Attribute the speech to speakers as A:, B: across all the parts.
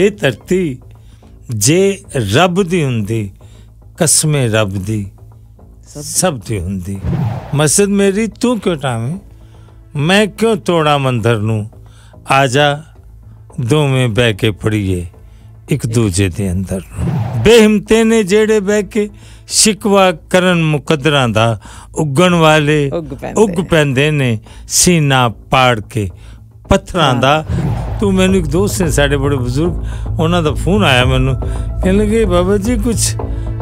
A: ਇਹ ਧਰਤੀ ਜੇ ਰੱਬ ਦੀ ਹੁੰਦੀ ਕਸਮੇ ਰੱਬ ਦੀ ਸਭ ਤੇ ਹੁੰਦੀ ਮਸਜਿਦ ਮੇਰੀ ਤੂੰ ਕਿਉਂ ਟਾਵੇਂ ਮੈਂ ਕਿਉਂ ਤੋੜਾ ਮੰਦਰ ਨੂੰ ਆ ਜਾ ਦੋਵੇਂ ਬਹਿ ਕੇ ਪੜੀਏ ਇੱਕ ਦੂਜੇ ਦੇ ਅੰਦਰ ਬੇਹਮਤੇ ਨੇ ਜਿਹੜੇ ਬਹਿ ਕੇ ਸ਼ਿਕਵਾ ਕਰਨ ਮੁਕਦਰਾਂ ਦਾ ਉੱਗਣ ਵਾਲੇ ਉੱਗ ਪੈਂਦੇ ਨੇ ਸੀਨਾ ਪਾੜ ਕੇ ਪੱਥਰਾਂ ਦਾ ਤੂੰ ਮੈਨੂੰ ਇੱਕ ਦੋਸਤ ਨੇ ਸਾਡੇ ਬੜੇ ਬਜ਼ੁਰਗ ਉਹਨਾਂ ਦਾ ਫੋਨ ਆਇਆ ਮੈਨੂੰ ਕਹਿਣ ਲੱਗੇ ਬਾਬਾ ਜੀ ਕੁਝ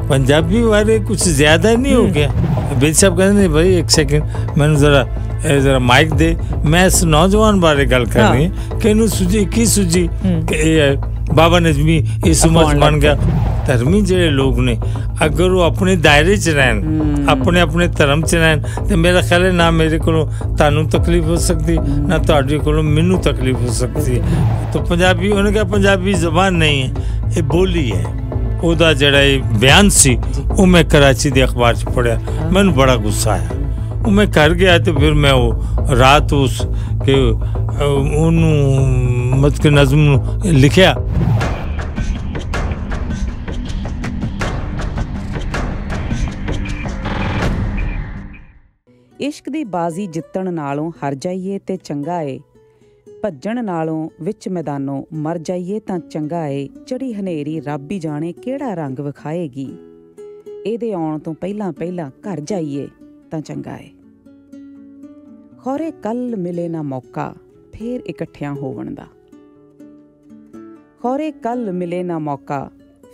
A: ਪੰਜਾਬੀ ਬਾਰੇ ਕੁਝ ਜ਼ਿਆਦਾ ਨਹੀਂ ਹੋ ਗਿਆ ਬੇਚ ਸਾਹਿਬ ਕਹਿੰਦੇ ਨੇ ਭਾਈ ਇੱਕ ਸੈਕਿੰਡ ਮੈਨੂੰ ਜ਼ਰਾ ਇਹ ਜ਼ਰਾ ਮਾਈਕ ਦੇ ਮੈਂ ਇਸ ਨੌਜਵਾਨ ਬਾਰੇ ਗੱਲ ਕਰਨੀ ਹੈ ਕਿ ਇਹਨੂੰ ਸੁਜੀ ਕੀ ਸੁਜੀ ਕਿ ਇਹ ਬਾਬਾ ਨਜ਼ਮੀ ਇਸ ਉਮਰ ਬਣ ਗਿਆ ਧਰਮੀ ਜਿਹੜੇ ਲੋਕ ਨੇ ਅਗਰ ਉਹ ਆਪਣੇ ਦਾਇਰੇ 'ਚ ਰਹਿਣ ਆਪਣੇ ਆਪਣੇ ਧਰਮ 'ਚ ਰਹਿਣ ਤੇ ਮੇਰਾ ਖਿਆਲ ਹੈ ਨਾ ਮੇਰੇ ਕੋਲੋਂ ਤੁਹਾਨੂੰ ਤਕਲੀਫ ਹੋ ਸਕਦੀ ਨਾ ਤੁਹਾਡੇ ਕੋਲੋਂ ਮੈਨੂੰ ਤਕਲੀਫ ਹੋ ਸਕਦੀ ਤਾਂ ਪੰਜਾਬੀ ਉਹਨਾਂ ਕਿਹਾ ਪੰਜਾਬੀ ਜ਼ਬਾਨ ਨਹੀਂ ਹੈ ਇਹ ਬੋਲੀ ਹੈ ਉਹਦਾ ਜਿਹੜਾ ਇਹ ਬਿਆਨ ਸੀ ਉਹ ਮੈਂ ਕਰਾਚੀ ਦੇ ਅਖਬਾਰ 'ਚ ਪੜਿਆ ਮੈਨੂੰ ਬੜਾ ਗੁੱਸਾ ਆਇਆ ਉਹ ਮੈਂ ਕਰ ਗਿਆ ਤੇ ਫਿਰ ਮੈਂ ਉਹ ਰਾਤ ਉਸ ਕਿ ਉਹਨੂੰ ਮਤਕ ਨਜ਼ਮ ਲਿਖਿਆ
B: ਇਸ਼ਕ ਦੀ ਬਾਜ਼ੀ ਜਿੱਤਣ ਨਾਲੋਂ ਹਰ ਜਾਈਏ ਤੇ ਚੰਗਾ ਏ ਭੱਜਣ ਨਾਲੋਂ ਵਿੱਚ ਮੈਦਾਨੋਂ ਮਰ ਜਾਈਏ ਤਾਂ ਚੰਗਾ ਏ ਚੜੀ ਹਨੇਰੀ ਰੱਬ ਹੀ ਜਾਣੇ ਕਿਹੜਾ ਰੰਗ ਵਿਖਾਏਗੀ ਇਹਦੇ ਆਉਣ ਤੋਂ ਪਹਿਲਾਂ ਪਹਿਲਾਂ ਘਰ ਜਾਈਏ ਤਾਂ ਚੰਗਾ ਏ ਖੋਰੇ ਕੱਲ ਮਿਲੇ ਨਾ ਮੌਕਾ ਫੇਰ ਇਕੱਠਿਆਂ ਹੋਵਣ ਦਾ ਖੋਰੇ ਕੱਲ ਮਿਲੇ ਨਾ ਮੌਕਾ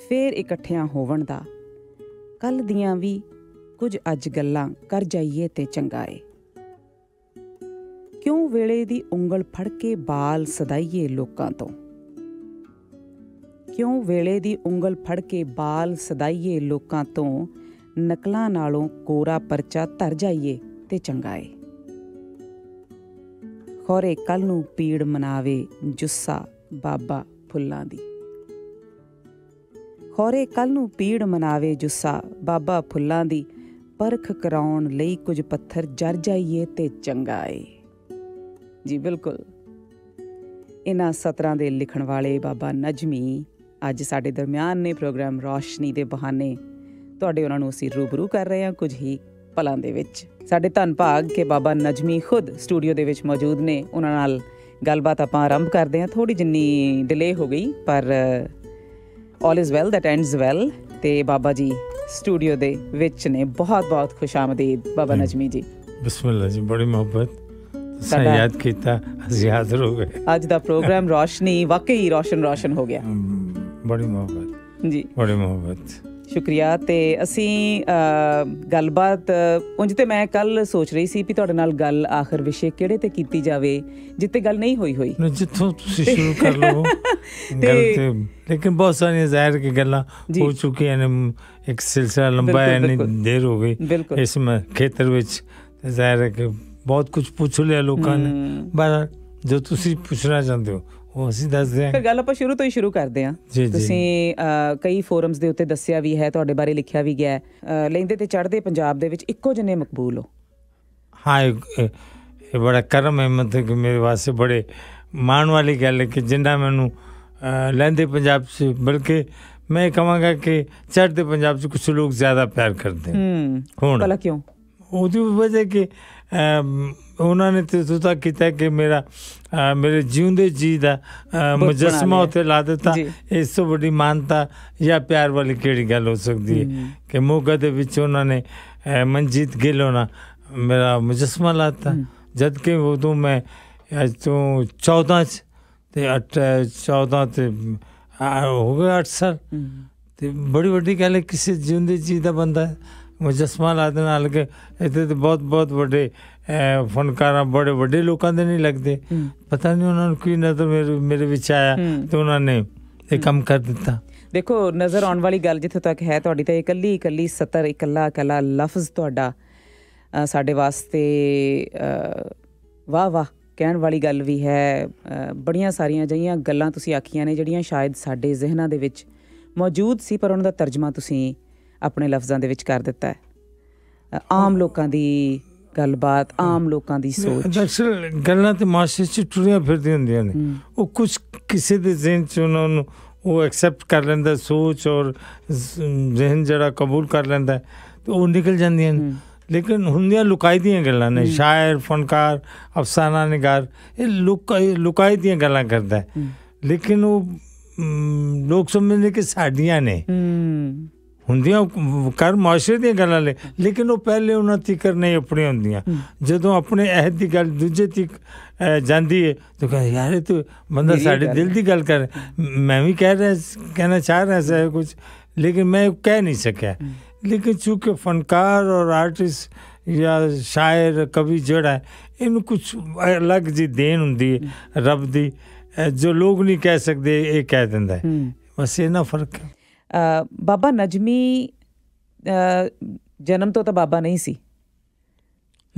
B: ਫੇਰ ਇਕੱਠਿਆਂ ਹੋਵਣ ਦਾ ਕੱਲ ਦੀਆਂ ਵੀ ਕੁਝ ਅੱਜ ਗੱਲਾਂ ਕਰ ਜਾਈਏ ਤੇ ਚੰਗਾ ਏ ਕਿਉਂ ਵੇਲੇ ਦੀ ਉਂਗਲ ਫੜ ਕੇ ਬਾਲ ਸਦਾਈਏ ਲੋਕਾਂ ਤੋਂ ਕਿਉਂ ਵੇਲੇ ਦੀ ਉਂਗਲ ਫੜ ਕੇ ਬਾਲ ਸਦਾਈਏ ਲੋਕਾਂ ਤੋਂ ਨਕਲਾਂ ਨਾਲੋਂ ਕੋਰਾ ਪਰਚਾ ਧਰ ਜਾਈਏ ਤੇ ਚੰਗਾ ਏ ਖੋਰੇ ਕੱਲ ਨੂੰ ਪੀੜ ਮਨਾਵੇ ਜੁੱਸਾ ਬਾਬਾ ਫੁੱਲਾਂ ਦੀ ਖੋਰੇ ਕੱਲ ਨੂੰ ਪੀੜ ਮਨਾਵੇ ਜੁੱਸਾ ਬਾਬਾ ਫੁੱਲਾਂ ਦੀ ਪਰਖ ਕਰਾਉਣ ਲਈ ਕੁਝ ਪੱਥਰ ਜਰ ਜਾਈਏ ਤੇ ਚੰਗਾ ਏ ਜੀ ਬਿਲਕੁਲ ਇਹਨਾਂ ਸਤਰਾਂ ਦੇ ਲਿਖਣ ਵਾਲੇ ਬਾਬਾ ਨਜਮੀ ਅੱਜ ਸਾਡੇ ਦਰਮਿਆਨ ਨੇ ਪ੍ਰੋਗਰਾਮ ਰੋਸ਼ਨੀ ਦੇ ਬਹਾਨੇ ਤੁਹਾਡੇ ਉਹਨਾਂ ਨੂੰ ਅਸੀਂ ਰੂਬਰੂ ਕਰ ਰਹੇ ਹਾਂ ਕੁਝ ਹੀ ਪਲਾਂ ਦੇ ਵਿੱਚ ਸਾਡੇ ਧੰਨ ਭਾਗ ਕੇ ਬਾਬਾ ਨਜਮੀ ਖੁਦ ਸਟੂਡੀਓ ਦੇ ਵਿੱਚ ਮੌਜੂਦ ਨੇ ਉਹਨਾਂ ਨਾਲ ਗੱਲਬਾਤ ਆਪਾਂ ਆਰੰਭ ਕਰਦੇ ਹਾਂ ਥੋੜੀ ਜਿੰਨੀ ਡਿਲੇ ਹੋ ਗਈ ਪਰ all is well that ends well ਤੇ ਬਾਬਾ ਜੀ ਸਟੂਡੀਓ ਦੇ ਵਿੱਚ ਨੇ ਬਹੁਤ-ਬਹੁਤ ਖੁਸ਼ਾਮਦੀਦ ਬਾਬਾ ਨਜਮੀ ਜੀ
A: ਬਿਸਮਿਲ੍ਲਾ ਜੀ ਬੜੀ ਮੁਹੱਬਤ
B: ਤੁਸੀਂ ਯਾਦ
A: ਕੀਤਾ ਅਸੀਂ ਹਾਜ਼ਰ ਹੋ ਗਏ
B: ਅੱਜ ਦਾ ਪ੍ਰੋਗਰਾਮ ਰੋਸ਼ਨੀ ਵਾਕਈ ਰੋਸ਼ਨ ਰੋਸ਼ਨ ਹੋ ਗਿਆ
A: ਬੜੀ ਮੁਹੱਬਤ ਜੀ ਬੜੀ ਮੁਹੱਬਤ
B: ਸ਼ੁਕਰੀਆ ਤੇ ਅਸੀਂ ਗੱਲਬਾਤ ਉਂਝ ਤੇ ਮੈਂ ਕੱਲ ਸੋਚ ਰਹੀ ਸੀ ਵੀ ਤੁਹਾਡੇ ਨਾਲ ਗੱਲ ਆਖਰ ਵਿਸ਼ੇ ਕਿਹੜੇ ਤੇ ਕੀਤੀ ਜਾਵੇ ਜਿੱਤੇ ਗੱਲ ਨਹੀਂ ਹੋਈ ਹੋਈ ਜਿੱਥੋਂ ਤੁਸੀਂ ਸ਼ੁਰੂ ਕਰ ਲਓ ਤੇ
A: ਲੇਕਿਨ ਬਹੁਤ ਸਾਰੀਆਂ ਜ਼ਾਹਿਰ ਕੀ ਗੱਲਾਂ ਹੋ ਚੁੱਕੀਆਂ ਨੇ ਇੱਕ سلسلہ ਲੰਬਾ ਹੈ ਨਹੀਂ ਦੇਰ ਹੋ ਗਈ ਇਸ ਮੈਂ ਖੇਤਰ ਵਿੱਚ ਜ਼ਾਹਿਰ ਹੈ ਕਿ ਬਹੁਤ ਕੁਝ ਪੁੱਛ ਲਿਆ ਲੋਕਾਂ ਨੇ ਪਰ ਜੋ ਤੁਸੀਂ ਪੁੱਛਣਾ ਚਾਹੁੰਦੇ ਹੋ ਉਹ ਅਸੀਂ ਦੱਸਦੇ ਹਾਂ ਫਿਰ
B: ਗੱਲ ਆਪਾਂ ਸ਼ੁਰੂ ਤੋਂ ਹੀ ਸ਼ੁਰੂ ਕਰਦੇ ਹਾਂ ਤੁਸੀਂ ਕਈ ਫੋਰਮਸ ਦੇ ਉੱਤੇ ਦੱਸਿਆ ਵੀ ਹੈ ਤੁਹਾਡੇ ਬਾਰੇ ਲਿਖਿਆ ਵੀ ਗਿਆ ਹੈ ਲੈਂਦੇ ਤੇ ਚੜਦੇ ਪੰਜਾਬ ਦੇ ਵਿੱਚ ਇੱਕੋ ਜਿੰਨੇ ਮਕਬੂਲ ਹੋ
A: ਹਾਂ ਇਹ ਬੜਾ ਕਰਮ ਹੈ ਮਤਲਬ ਕਿ ਮੇਰੇ ਵਾਸਤੇ ਬੜੇ ਮਾਣ ਵਾਲੀ ਗੱਲ ਹੈ ਕਿ ਜਿੰਨਾ ਮੈਨੂੰ ਲੈਂਦੇ ਪੰਜਾਬ 'ਚ ਬਲਕਿ ਮੈਂ ਕਹਾਂਗਾ ਕਿ ਚੜ੍ਹਦੇ ਪੰਜਾਬ 'ਚ ਕੁਝ ਲੋਕ ਜ਼ਿਆਦਾ ਪਿਆਰ ਕਰਦੇ ਹੂੰ ਹੁਣ ਭਲਾ ਕਿਉਂ ਉਹਦੀ ਵਜ੍ਹਾ ਕਿ ਉਹਨਾਂ ਨੇ ਤੇ ਸੁਤਾ ਕੀਤਾ ਕਿ ਮੇਰਾ ਮੇਰੇ ਜਿਉਂਦੇ ਜੀ ਦਾ ਮੁਜਸਮਾ ਉਤੇ ਲਾ ਦਿੱਤਾ ਇਸ ਤੋਂ ਵੱਡੀ ਮਾਨਤਾ ਜਾਂ ਪਿਆਰ ਵਾਲੀ ਕਿਹੜੀ ਗੱਲ ਹੋ ਸਕਦੀ ਹੈ ਕਿ ਮੋਗਾ ਦੇ ਵਿੱਚ ਉਹਨਾਂ ਨੇ ਮਨਜੀਤ ਗਿੱਲ ਹੋਣਾ ਮੇਰਾ ਮੁਜਸਮਾ ਲਾਤਾ ਜਦ ਕਿ ਉਹ ਤੋਂ ਮੈਂ ਅੱਜ ਤੋਂ 14 ਤੇ 8 14 ਤੇ ਗਿਆ ਅੱਠ ਸਾਲ ਤੇ ਬੜੀ ਵੱਡੀ ਗੱਲ ਹੈ ਕਿਸੇ ਜਿੰਦੇ ਚੀਜ਼ ਦਾ ਬੰਦਾ ਮੁਜਸਮਾ ਲਾ ਦੇਣ ਨਾਲ ਕੇ ਇੱਥੇ ਤੇ ਬਹੁਤ ਬਹੁਤ ਵੱਡੇ ਫਨਕਾਰਾਂ ਬੜੇ ਵੱਡੇ ਲੋਕਾਂ ਦੇ ਨਹੀਂ ਲੱਗਦੇ ਪਤਾ ਨਹੀਂ ਉਹਨਾਂ ਨੂੰ ਕੀ ਨਜ਼ਰ ਮੇਰੇ ਮੇਰੇ ਵਿੱਚ ਆਇਆ ਤੇ ਉਹਨਾਂ ਨੇ ਇਹ ਕੰਮ ਕਰ ਦਿੱਤਾ
B: ਦੇਖੋ ਨਜ਼ਰ ਆਉਣ ਵਾਲੀ ਗੱਲ ਜਿੱਥੇ ਤੱਕ ਹੈ ਤੁਹਾਡੀ ਤਾਂ ਇਕੱਲੀ ਇਕੱਲੀ ਸਤਰ ਇਕੱਲਾ ਇਕੱਲਾ ਲਫ਼ਜ਼ ਤੁਹਾਡਾ ਸਾਡੇ ਵਾਸਤੇ ਵਾਹ ਵਾਹ ਕਹਿਣ ਵਾਲੀ ਗੱਲ ਵੀ ਹੈ ਬੜੀਆਂ ਸਾਰੀਆਂ ਜਈਆਂ ਗੱਲਾਂ ਤੁਸੀਂ ਆਖੀਆਂ ਨੇ ਜਿਹੜੀਆਂ ਸ਼ਾਇਦ ਸਾਡੇ ਜ਼ਿਹਨਾਂ ਦੇ ਵਿੱਚ ਮੌਜੂਦ ਸੀ ਪਰ ਉਹਨਾਂ ਦਾ ਤਰਜਮਾ ਤੁਸੀਂ ਆਪਣੇ ਲਫ਼ਜ਼ਾਂ ਦੇ ਵਿੱਚ ਕਰ ਦਿੱਤਾ ਹੈ ਆਮ ਲੋਕਾਂ ਦੀ ਗੱਲਬਾਤ ਆਮ ਲੋਕਾਂ ਦੀ ਸੋਚ
A: ਦਰਅਸਲ ਗੱਲਾਂ ਤੇ ਮਾਸ਼ੇ ਚ ਟੁਰੀਆਂ ਫਿਰਦੀਆਂ ਹੁੰਦੀਆਂ ਨੇ ਉਹ ਕੁਝ ਕਿਸੇ ਦੇ ਜ਼ਿਹਨ ਚ ਉਹਨਾਂ ਨੂੰ ਉਹ ਐਕਸੈਪਟ ਕਰ ਲੈਂਦਾ ਸੋਚ ਔਰ ਜ਼ਿਹਨ ਜਿਹੜਾ ਕਬੂਲ ਕਰ ਲੈਂਦਾ ਤੇ ਉਹ ਨਿਕਲ ਜਾਂਦੀਆਂ ਨੇ ਲੇਕਿਨ ਹੁੰਦੀਆਂ ਲੁਕਾਈ ਦੀਆਂ ਗੱਲਾਂ ਨੇ ਸ਼ਾਇਰ ਫਨਕਾਰ ਅਫਸਾਨਾ ਨਿਗਾਰ ਇਹ ਲੁਕਾਈ ਲੁਕਾਈ ਦੀਆਂ ਗੱਲਾਂ ਕਰਦਾ ਲੇਕਿਨ ਉਹ ਲੋਕ ਸਮਝਦੇ ਕਿ ਸਾਡੀਆਂ ਨੇ ਹੁੰਦੀਆਂ ਕਰ ਮਾਸ਼ਰੇ ਦੀਆਂ ਗੱਲਾਂ ਲੈ ਲੇਕਿਨ ਉਹ ਪਹਿਲੇ ਉਹਨਾਂ ਤਿਕਰ ਨਹੀਂ ਆਪਣੇ ਹੁੰਦੀਆਂ ਜਦੋਂ ਆਪਣੇ ਅਹਿਦ ਦੀ ਗੱਲ ਦੂਜੇ ਤਿਕ ਜਾਂਦੀ ਹੈ ਤਾਂ ਕਹਿੰਦਾ ਯਾਰ ਇਹ ਤੂੰ ਬੰਦਾ ਸਾਡੇ ਦਿਲ ਦੀ ਗੱਲ ਕਰ ਮੈਂ ਵੀ ਕਹਿ ਰਿਹਾ ਕਹਿਣਾ ਚਾਹ ਰਿਹਾ ਸੀ ਕੁਝ ਲੇਕਿਨ ਮੈਂ ਕਹਿ ਨਹੀਂ ਸਕਿਆ ਲੇਕਿਨ चूँकि ਫਨਕਾਰ ਔਰ ਆਰਟਿਸਟ ਜਾਂ ਸ਼ਾਇਰ ਕਵੀ ਜਿਹੜਾ ਇਹਨੂੰ ਕੁਝ ਅਲੱਗ ਜੀ ਦੇਣ ਹੁੰਦੀ ਹੈ ਰੱਬ ਦੀ ਜੋ ਲੋਕ ਨਹੀਂ ਕਹਿ ਸਕਦੇ ਇਹ ਕਹਿ ਦਿੰਦਾ ਹੈ ਬਸ ਇਹਨਾਂ ਫਰਕ ਹੈ
B: ਬਾਬਾ ਨਜਮੀ ਜਨਮ ਤੋਂ ਤਾਂ ਬਾਬਾ ਨਹੀਂ ਸੀ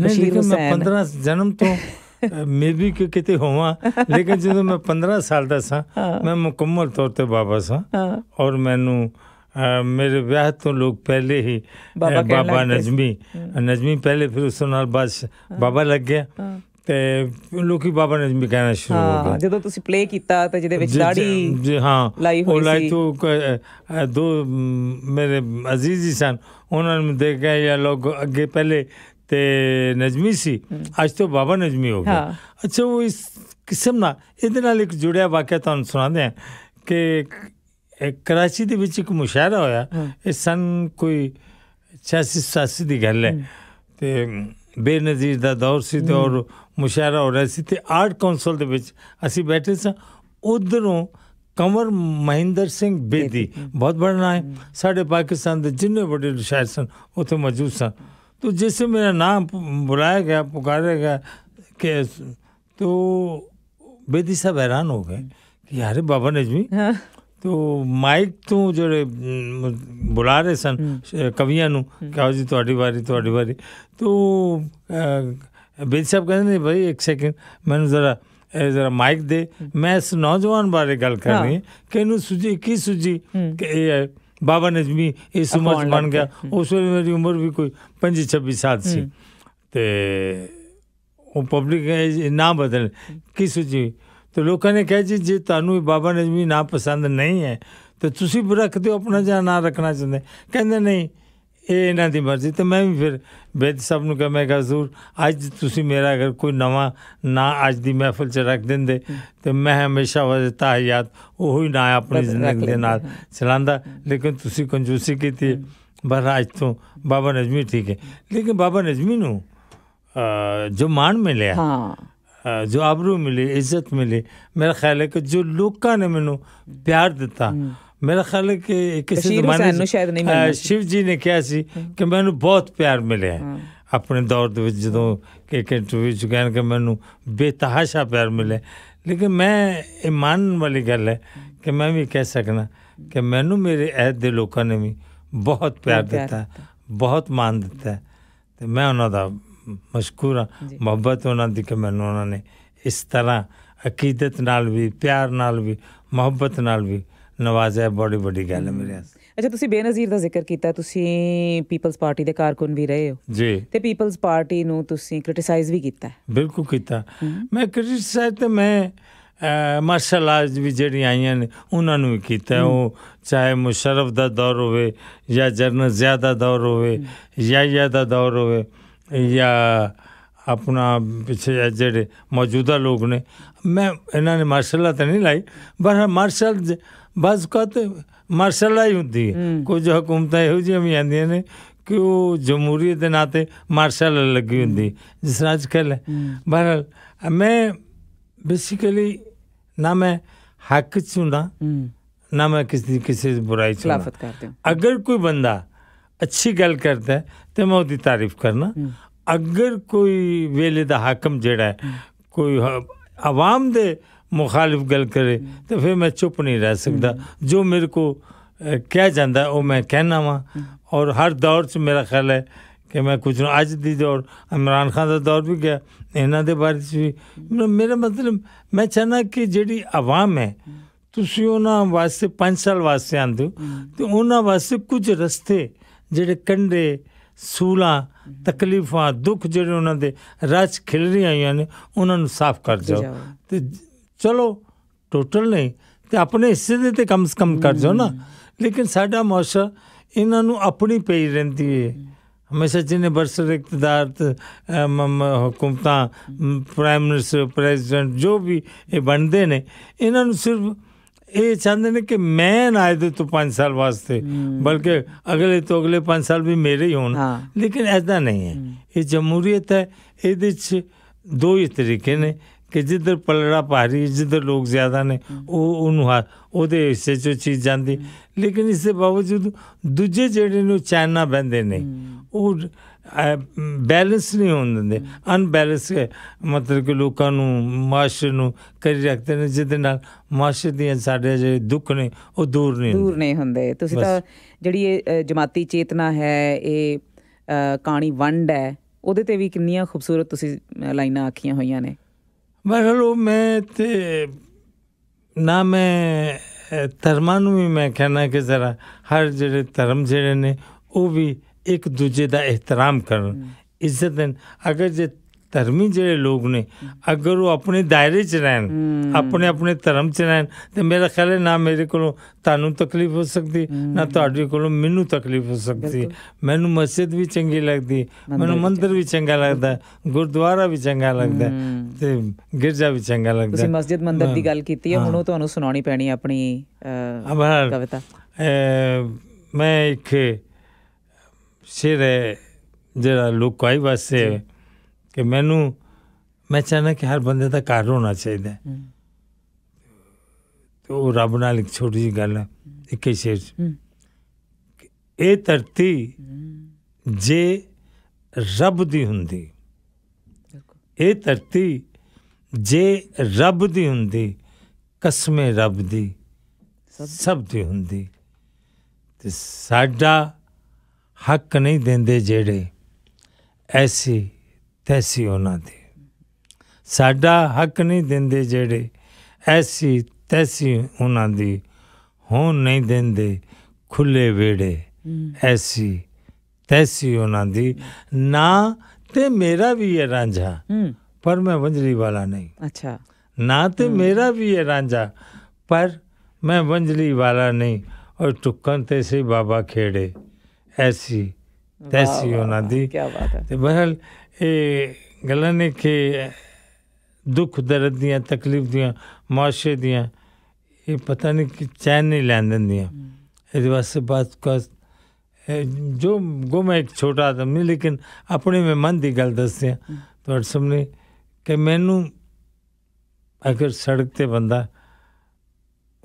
A: ਨਹੀਂ ਲੇਕਿਨ ਮੈਂ 15 ਜਨਮ ਤੋਂ ਮੇਬੀ ਕਿ ਕਿਤੇ ਹੋਵਾਂ ਲੇਕਿਨ ਜਦੋਂ ਮੈਂ 15 ਸਾਲ ਦਾ ਸਾਂ ਮੈਂ ਮੁਕੰਮਲ ਤੌਰ ਤੇ ਬਾਬਾ ਸਾਂ ਔਰ ਮੈਨੂੰ ਮੇਰੇ ਵਿਆਹ ਤੋਂ ਲੋਕ ਪਹਿਲੇ ਹੀ ਬਾਬਾ ਨਜ਼ਮੀ ਨਜ਼ਮੀ ਪਹਿਲੇ ਫਿਰ ਉਸ ਨਾਲ ਬਸ ਬਾਬਾ ਲੱਗ ਗਿਆ ਤੇ ਲੋਕੀ ਬਾਬਾ ਨਜ਼ਮੀ ਕਹਿਣਾ ਸ਼ੁਰੂ ਹੋ ਗਿਆ ਜਦੋਂ
B: ਤੁਸੀਂ ਪਲੇ ਕੀਤਾ ਤਾਂ ਜਿਹਦੇ ਵਿੱਚ ਦਾੜੀ
A: ਜੀ ਹਾਂ ਉਹ ਲਾਈ ਤੋਂ ਦੋ ਮੇਰੇ ਅਜ਼ੀਜ਼ ਜੀ ਸਨ ਉਹਨਾਂ ਨੂੰ ਦੇਖ ਕੇ ਇਹ ਲੋਕ ਅੱਗੇ ਪਹਿਲੇ ਤੇ ਨਜ਼ਮੀ ਸੀ ਅੱਜ ਤੋਂ ਬਾਬਾ ਨਜ਼ਮੀ ਹੋ ਗਿਆ ਅੱਛਾ ਉਹ ਇਸ ਕਿਸਮ ਨਾਲ ਇਹਦੇ ਨਾਲ ਇੱਕ ਜੁੜਿਆ ਵਾਕਿਆ ਤੁਹਾਨੂੰ ਸੁਣਾਉਂਦੇ ਆ ਕਿ ਕਰਾਚੀ ਦੇ ਵਿੱਚ ਇੱਕ ਮੁਸ਼ਾਇਰਾ ਹੋਇਆ ਇਹ ਸਨ ਕੋਈ 86 87 ਦੀ ਗੱਲ ਹੈ ਤੇ ਬੇਨਜ਼ੀਰ ਦਾ ਦੌਰ ਸੀ ਤੇ ਔਰ ਮੁਸ਼ਾਇਰਾ ਹੋ ਰਿਹਾ ਸੀ ਤੇ ਆਰਟ ਕਾਉਂਸਲ ਦੇ ਵਿੱਚ ਅਸੀਂ ਬੈਠੇ ਸਾਂ ਉਧਰੋਂ ਕਮਰ ਮਹਿੰਦਰ ਸਿੰਘ ਬੇਦੀ ਬਹੁਤ ਬੜਾ ਨਾਮ ਹੈ ਸਾਡੇ ਪਾਕਿਸਤਾਨ ਦੇ ਜਿੰਨੇ ਵੱਡੇ ਸ਼ਾਇਰ ਸਨ ਉੱਥੇ ਮੌਜੂਦ ਸਨ तो जैसे मेरा नाम बुलाया गया पुकारा गया कि तो बेदी साहब हैरान हो गए कि यार बाबा नजमी ਤੋ ਮਾਈਕ ਤੋਂ ਜਿਹੜੇ ਬੁਲਾ ਰਹੇ ਸਨ ਕਵੀਆਂ ਨੂੰ ਕਹੋ ਜੀ ਤੁਹਾਡੀ ਵਾਰੀ ਤੁਹਾਡੀ ਵਾਰੀ ਤੋ ਬੇਦ ਸਾਹਿਬ ਕਹਿੰਦੇ ਨੇ ਭਾਈ ਇੱਕ ਸੈਕਿੰਡ ਮੈਨੂੰ ਜ਼ਰਾ ਇਹ ਜ਼ਰਾ ਮਾਈਕ ਦੇ ਮੈਂ ਇਸ ਨੌਜਵਾਨ ਬਾਰੇ ਗੱਲ ਕਰਨੀ ਹੈ ਕਿ ਇਹਨੂੰ ਸੁਜੀ ਕੀ ਸੁਜੀ ਕਿ ਇਹ ਬਾਬਾ ਨਜ਼ਮੀ ਇਹ ਸਮਝ ਬਣ ਗਿਆ ਉਸ ਵੇਲੇ ਮੇਰੀ ਉਮਰ ਵੀ ਕੋਈ 25 26 ਸਾਲ ਸੀ ਤੇ ਉਹ ਪਬਲਿਕ ਨਾਮ ਬਦਲ ਕੀ ਸੁਜੀ ਤੇ ਲੋਕਾਂ ਨੇ ਕਿਹਾ ਜੀ ਜੇ ਤੁਹਾਨੂੰ ਬਾਬਾ ਨਜ਼ਮੀ ਨਾ ਪਸੰਦ ਨਹੀਂ ਹੈ ਤੇ ਤੁਸੀਂ ਰੱਖਦੇ ਹੋ ਆਪਣਾ ਜਾਂ ਨਾ ਰੱਖਣਾ ਚਾਹੁੰਦੇ ਕਹਿੰਦੇ ਨਹੀਂ ਇਹ ਇਹਨਾਂ ਦੀ ਮਰਜ਼ੀ ਤੇ ਮੈਂ ਵੀ ਫਿਰ ਬੇਦ ਸਭ ਨੂੰ ਕਹਾਂ ਮੈਂ ਕਹਾਂ ਅੱਜ ਤੁਸੀਂ ਮੇਰਾ ਅਗਰ ਕੋਈ ਨਵਾਂ ਨਾ ਅੱਜ ਦੀ ਮਹਿਫਲ 'ਚ ਰੱਖ ਦਿੰਦੇ ਤੇ ਮੈਂ ਹਮੇਸ਼ਾ ਵਜਤਾ ਉਹ ਉਹੀ ਨਾ ਆਪਣੀ ਜ਼ਿੰਦਗੀ ਦੇ ਨਾਲ ਚਲਾਉਂਦਾ ਲੇਕਿਨ ਤੁਸੀਂ ਕੰਜੂਸੀ ਕੀਤੀ ਬਰ ਅੱਜ ਤੋਂ ਬਾਬਾ ਨਜ਼ਮੀ ਠੀਕ ਹੈ ਲੇਕਿਨ ਬਾਬਾ ਨਜ਼ਮੀ ਨੂੰ ਜੋ ਮਾਨ ਮਿਲਿਆ ਹਾਂ ਜੋ ਆਬਰੂ ਮਿਲੀ ਇੱਜ਼ਤ ਮਿਲੀ ਮੇਰਾ ਖਿਆਲ ਹੈ ਕਿ ਜੋ ਲੋਕਾਂ ਨੇ ਮੈਨੂੰ ਪਿਆਰ ਦਿੱਤਾ ਮੇਰਾ ਖਿਆਲ ਹੈ ਕਿ ਕਿਸੇ ਜ਼ਮਾਨੇ ਸ਼ਾਇਦ ਨਹੀਂ ਮਿਲਿਆ ਸ਼ਿਵ ਜੀ ਨੇ ਕਿਹਾ ਸੀ ਕਿ ਮੈਨੂੰ ਬਹੁਤ ਪਿਆਰ ਮਿਲਿਆ ਆਪਣੇ ਦੌਰ ਦੇ ਵਿੱਚ ਜਦੋਂ ਕਿ ਕਿ ਇੰਟਰਵਿਊ ਚ ਕਹਿਣ ਕਿ ਮੈਨੂੰ ਬੇਤਹਾਸ਼ਾ ਪਿਆਰ ਮਿਲੇ ਲੇਕਿਨ ਮੈਂ ਇਮਾਨ ਵਾਲੀ ਗੱਲ ਹੈ ਕਿ ਮੈਂ ਵੀ ਕਹਿ ਸਕਣਾ ਕਿ ਮੈਨੂੰ ਮੇਰੇ ਐਦ ਦੇ ਲੋਕਾਂ ਨੇ ਵੀ ਬਹੁਤ ਪਿਆਰ ਦਿੱਤਾ ਬਹੁਤ ਮਾਨ ਦਿੱਤਾ ਤੇ ਮੈਂ ਉਹਨਾਂ ਦਾ ਮਸ਼ਕੂਰ ਮੁਹੱਬਤ ਉਹਨਾਂ ਦੀ ਕਿ ਮੈਨੂੰ ਉਹਨਾਂ ਨੇ ਇਸ ਤਰ੍ਹਾਂ ਅਕੀਦਤ ਨਾਲ ਵੀ ਪਿਆਰ ਨਾਲ ਵੀ ਮੁਹੱਬਤ ਨਾਲ ਵੀ ਨਵਾਜ਼ਿਆ ਬੜੀ ਵੱਡੀ ਗੱਲ ਹੈ ਮੇਰੇ
B: ਅੱਛਾ ਤੁਸੀਂ ਬੇਨਜ਼ੀਰ ਦਾ ਜ਼ਿਕਰ ਕੀਤਾ ਤੁਸੀਂ ਪੀਪਲਸ ਪਾਰਟੀ ਦੇ ਕਾਰਕੁਨ ਵੀ ਰਹੇ ਹੋ ਜੀ ਤੇ ਪੀਪਲਸ ਪਾਰਟੀ ਨੂੰ ਤੁਸੀਂ ਕ੍ਰਿਟਿਸਾਈਜ਼ ਵੀ ਕੀਤਾ
A: ਬਿਲਕੁਲ ਕੀਤਾ ਮੈਂ ਕ੍ਰਿਟਿਸਾਈਜ਼ ਤੇ ਮੈਂ ਮਾਰਸ਼ਲ ਵੀ ਜਿਹੜੀਆਂ ਆਈਆਂ ਨੇ ਉਹਨਾਂ ਨੂੰ ਵੀ ਕੀਤਾ ਉਹ ਚਾਹੇ ਮੁਸ਼ਰਫ ਦਾ ਦੌਰ ਹੋਵੇ ਜਾਂ ਜਰਨ ਜ਼ਿਆਦਾ ਦੌਰ ਹੋਵੇ ਜਾਂ ਜ਼ਿਆਦਾ ਦੌਰ ਹੋਵੇ ਜਾਂ ਆਪਣਾ ਪਿੱਛੇ ਜਿਹੜੇ ਮੌਜੂਦਾ ਲੋਕ ਨੇ ਮੈਂ ਇਹਨਾਂ ਨੇ ਮਾਰਸ਼ਲ ਤਾਂ ਨਹੀਂ ਲਾਈ ਪਰ ਮਾਰਸ਼ਲ ਬਸ ਕਤ ਮਾਰਸ਼ਲ ਲਾਈ ਹੁੰਦੀ ਹੈ ਕੁਝ ਹਕੂਮਤਾਂ ਇਹੋ ਜਿਹੀਆਂ ਵੀ ਆਉਂਦੀਆਂ ਨੇ ਕਿ ਉਹ ਜਮਹੂਰੀਅਤ ਦੇ ਨਾਤੇ ਮਾਰਸ਼ਲ ਲੱਗੀ ਹੁੰਦੀ ਜਿਸ ਤਰ੍ਹਾਂ ਅੱਜ ਕੱਲ ਬਹਰ ਮੈਂ ਬੇਸਿਕਲੀ ਨਾ ਮੈਂ ਹੱਕ ਚੁਣਾ ਨਾ ਮੈਂ ਕਿਸੇ ਕਿਸੇ ਬੁਰਾਈ ਚੁਣਾ ਅਗਰ ਕੋਈ ਬੰਦਾ ਅੱਛੀ ਗੱਲ ਕਰਦਾ ਤੇ ਮੈਂ ਉਹਦੀ ਤਾਰੀਫ ਕਰਨਾ ਅਗਰ ਕੋਈ ਵੇਲੇ ਦਾ ਹਾਕਮ ਜਿਹੜਾ ਕੋਈ ਆਵਾਮ ਦੇ ਮੁਖਾਲਿਫ ਗੱਲ ਕਰੇ ਤੇ ਫਿਰ ਮੈਂ ਚੁੱਪ ਨਹੀਂ ਰਹਿ ਸਕਦਾ ਜੋ ਮੇਰੇ ਕੋ ਕਹਿ ਜਾਂਦਾ ਉਹ ਮੈਂ ਕਹਿਣਾ ਵਾਂ ਔਰ ਹਰ ਦੌਰ 'ਚ ਮੇਰਾ ਖਿਆਲ ਹੈ ਕਿ ਮੈਂ ਕੁਝ ਅੱਜ ਦੀ ਦੌਰ ਇਮਰਾਨ ਖਾਨ ਦਾ ਦੌਰ ਵੀ ਗਿਆ ਇਹਨਾਂ ਦੇ ਬਾਰੇ 'ਚ ਵੀ ਮੇਰਾ ਮਤਲਬ ਮੈਂ ਚਾਹਨਾ ਕਿ ਜਿਹੜੀ ਆਵਾਮ ਹੈ ਤੁਸੀਂ ਉਹਨਾਂ ਵਾਸਤੇ 5 ਸਾਲ ਵਾਸਤੇ ਆਂਦੇ ਤੇ ਉਹਨਾਂ ਵਾਸਤੇ ਕੁਝ ਰਸਤੇ ਜਿਹੜੇ ਕੰਡੇ ਸੂਲਾ ਤਕਲੀਫਾਂ ਦੁੱਖ ਜਿਹੜੇ ਉਹਨਾਂ ਦੇ ਰਚ ਖਿਲ ਰਹੀਆਂ ਆਈਆਂ ਨੇ ਉਹਨਾਂ ਨੂੰ ਸਾਫ਼ ਕਰ ਜਾਓ ਤੇ ਚਲੋ ਟੋਟਲ ਨਹੀਂ ਤੇ ਆਪਣੇ ਹਿੱਸੇ ਦੇ ਤੇ ਕਮ ਕਮ ਕਰ ਜਾਓ ਨਾ ਲੇਕਿਨ ਸਾਡਾ ਮੌਸਾ ਇਹਨਾਂ ਨੂੰ ਆਪਣੀ ਪਈ ਰਹਿੰਦੀ ਏ ਹਮੇਸ਼ਾ ਜਿਹਨੇ ਬਰਸਰ ਇਕਤਦਾਰ ਹਕੂਮਤਾਂ ਪ੍ਰਾਈਮ ਮਿਨਿਸਟਰ ਪ੍ਰੈਜ਼ੀਡੈਂਟ ਜੋ ਵੀ ਇਹ ਬਣਦੇ ਨੇ ਇਹਨਾਂ ਨੂੰ ਸਿਰਫ ਇਹ ਚਾਹੁੰਦੇ ਨੇ ਕਿ ਮੈਂ ਨਾ ਆਏ ਤੋਂ 5 ਸਾਲ ਵਾਸਤੇ ਬਲਕਿ ਅਗਲੇ ਤੋਂ ਅਗਲੇ 5 ਸਾਲ ਵੀ ਮੇਰੇ ਹੀ ਹੋਣ ਲੇਕਿਨ ਐਸਾ ਨਹੀਂ ਹੈ ਇਹ ਜਮਹੂਰੀਅਤ ਹੈ ਇਹਦੇ 'ਚ ਦੋ ਹੀ ਤਰੀਕੇ ਨੇ ਕਿ ਜਿੱਧਰ ਪਲੜਾ ਭਾਰੀ ਜਿੱਧਰ ਲੋਕ ਜ਼ਿਆਦਾ ਨੇ ਉਹ ਉਹਨੂੰ ਉਹਦੇ ਹਿੱਸੇ 'ਚ ਚੀਜ਼ ਜਾਂਦੀ ਲੇਕਿਨ ਇਸ ਦੇ ਬਾਵਜੂਦ ਦੂਜੇ ਜਿਹੜੇ ਨੂੰ ਚਾਹਨਾ ਬੰਦੇ ਨੇ ਉਹ ਬੈਲੈਂਸ ਨਹੀਂ ਹੁੰਦੇ ਦਿੰਦੇ ਅਨਬੈਲੈਂਸ ਮਤਲਬ ਕਿ ਲੋਕਾਂ ਨੂੰ ਮਾਸ਼ਰ ਨੂੰ ਕਰੀ ਰੱਖਦੇ ਨੇ ਜਿਹਦੇ ਨਾਲ ਮਾਸ਼ਰ ਦੀਆਂ ਸਾਡੇ ਜੇ ਦੁੱਖ ਨੇ ਉਹ ਦੂਰ ਨਹੀਂ ਦੂਰ
B: ਨਹੀਂ ਹੁੰਦੇ ਤੁਸੀਂ ਤਾਂ ਜਿਹੜੀ ਇਹ ਜਮਾਤੀ ਚੇਤਨਾ ਹੈ ਇਹ ਕਹਾਣੀ ਵੰਡ ਹੈ ਉਹਦੇ ਤੇ ਵੀ ਕਿੰਨੀਆਂ ਖੂਬਸੂਰਤ ਤੁਸੀਂ ਲਾਈਨਾਂ ਆਖੀਆਂ ਹੋਈਆਂ ਨੇ
A: ਬਹਲ ਹਲੋ ਮੈਂ ਤੇ ਨਾ ਮੈਂ ਧਰਮਾਂ ਨੂੰ ਵੀ ਮੈਂ ਕਹਿਣਾ ਕਿ ਜ਼ਰਾ ਹਰ ਜਿਹੜੇ ਧਰਮ ਜਿਹੜੇ ਨੇ ਉਹ ਵੀ ਇੱਕ ਦੂਜੇ ਦਾ ਇਹਤਰਾਮ ਕਰਨ ਇੱਜ਼ਤ ਦੇਣ ਅਗਰ ਜੇ ਧਰਮੀ ਜਿਹੜੇ ਲੋਕ ਨੇ ਅਗਰ ਉਹ ਆਪਣੇ ਦਾਇਰੇ 'ਚ ਰਹਿਣ ਆਪਣੇ ਆਪਣੇ ਧਰਮ 'ਚ ਰਹਿਣ ਤੇ ਮੇਰਾ ਖਿਆਲ ਹੈ ਨਾ ਮੇਰੇ ਕੋਲੋਂ ਤੁਹਾਨੂੰ ਤਕਲੀਫ ਹੋ ਸਕਦੀ ਨਾ ਤੁਹਾਡੇ ਕੋਲੋਂ ਮੈਨੂੰ ਤਕਲੀਫ ਹੋ ਸਕਦੀ ਮੈਨੂੰ ਮਸਜਿਦ ਵੀ ਚੰਗੀ ਲੱਗਦੀ ਮੈਨੂੰ ਮੰਦਿਰ ਵੀ ਚੰਗਾ ਲੱਗਦਾ ਗੁਰਦੁਆਰਾ ਵੀ ਚੰਗਾ ਲੱਗਦਾ ਤੇ ਗਿਰਜਾ ਵੀ ਚੰਗਾ ਲੱਗਦਾ ਤੁਸੀਂ ਮਸਜਿਦ ਮੰਦਿਰ ਦੀ ਗੱਲ
B: ਕੀਤੀ ਹੈ ਹੁਣ ਉਹ ਤੁਹਾਨੂੰ ਸੁਣਾਉਣੀ ਪੈਣੀ ਆਪਣੀ
A: ਕਵਿਤਾ ਮੈਂ ਇੱਕ ਸ਼ੇਰ ਹੈ ਜਿਹੜਾ ਲੋਕਾਈ ਵਾਸਤੇ ਕਿ ਮੈਨੂੰ ਮੈਂ ਚਾਹਨਾ ਕਿ ਹਰ ਬੰਦੇ ਦਾ ਘਰ ਹੋਣਾ ਚਾਹੀਦਾ ਤੇ ਉਹ ਰੱਬ ਨਾਲ ਇੱਕ ਛੋਟੀ ਜੀ ਗੱਲ ਹੈ ਇੱਕ ਹੀ ਸ਼ੇਰ ਇਹ ਧਰਤੀ ਜੇ ਰੱਬ ਦੀ ਹੁੰਦੀ ਇਹ ਧਰਤੀ ਜੇ ਰੱਬ ਦੀ ਹੁੰਦੀ ਕਸਮੇ ਰੱਬ ਦੀ ਸਭ ਦੀ ਹੁੰਦੀ ਤੇ ਸਾਡਾ ਹੱਕ ਨਹੀਂ ਦਿੰਦੇ ਜਿਹੜੇ ਐਸੀ ਤੈਸੀ ਉਹਨਾਂ ਦੀ ਸਾਡਾ ਹੱਕ ਨਹੀਂ ਦਿੰਦੇ ਜਿਹੜੇ ਐਸੀ ਤੈਸੀ ਉਹਨਾਂ ਦੀ ਹੋਣ ਨਹੀਂ ਦਿੰਦੇ ਖੁੱਲੇ ਵੇੜੇ ਐਸੀ ਤੈਸੀ ਉਹਨਾਂ ਦੀ ਨਾ ਤੇ ਮੇਰਾ ਵੀ ਇਹ ਰਾਂਝਾ ਪਰ ਮੈਂ ਵੰਜਲੀ ਵਾਲਾ ਨਹੀਂ ਅੱਛਾ ਨਾ ਤੇ ਮੇਰਾ ਵੀ ਇਹ ਰਾਂਝਾ ਪਰ ਮੈਂ ਵੰਜਲੀ ਵਾਲਾ ਨਹੀਂ ਔਰ ਟੁੱਕਣ ਤੇ ਸੇ ਬਾਬਾ ਖੇੜੇ ਐਸੀ ਤੈਸੀ ਉਹਨਾਂ ਦੀ ਕੀ ਬਾਤ ਹੈ ਤੇ ਬਹਰਲ ਇਹ ਗੱਲਾਂ ਨੇ ਕਿ ਦੁੱਖ ਦਰਦ ਦੀਆਂ ਤਕਲੀਫ ਦੀਆਂ ਮਾਸ਼ੇ ਦੀਆਂ ਇਹ ਪਤਾ ਨਹੀਂ ਕਿ ਚੈਨ ਨਹੀਂ ਲੈਣ ਦਿੰਦੀਆਂ ਇਹਦੇ ਵਾਸਤੇ ਬਾਤ ਕਰ ਜੋ ਗੁਮ ਇੱਕ ਛੋਟਾ ਆਦਮੀ ਨਹੀਂ ਲੇਕਿਨ ਆਪਣੇ ਮੇ ਮਨ ਦੀ ਗੱਲ ਦੱਸਿਆ ਤੁਹਾਡ ਸਾਹਮਣੇ ਕਿ ਮੈਨੂੰ ਅਗਰ ਸੜਕ ਤੇ ਬੰਦਾ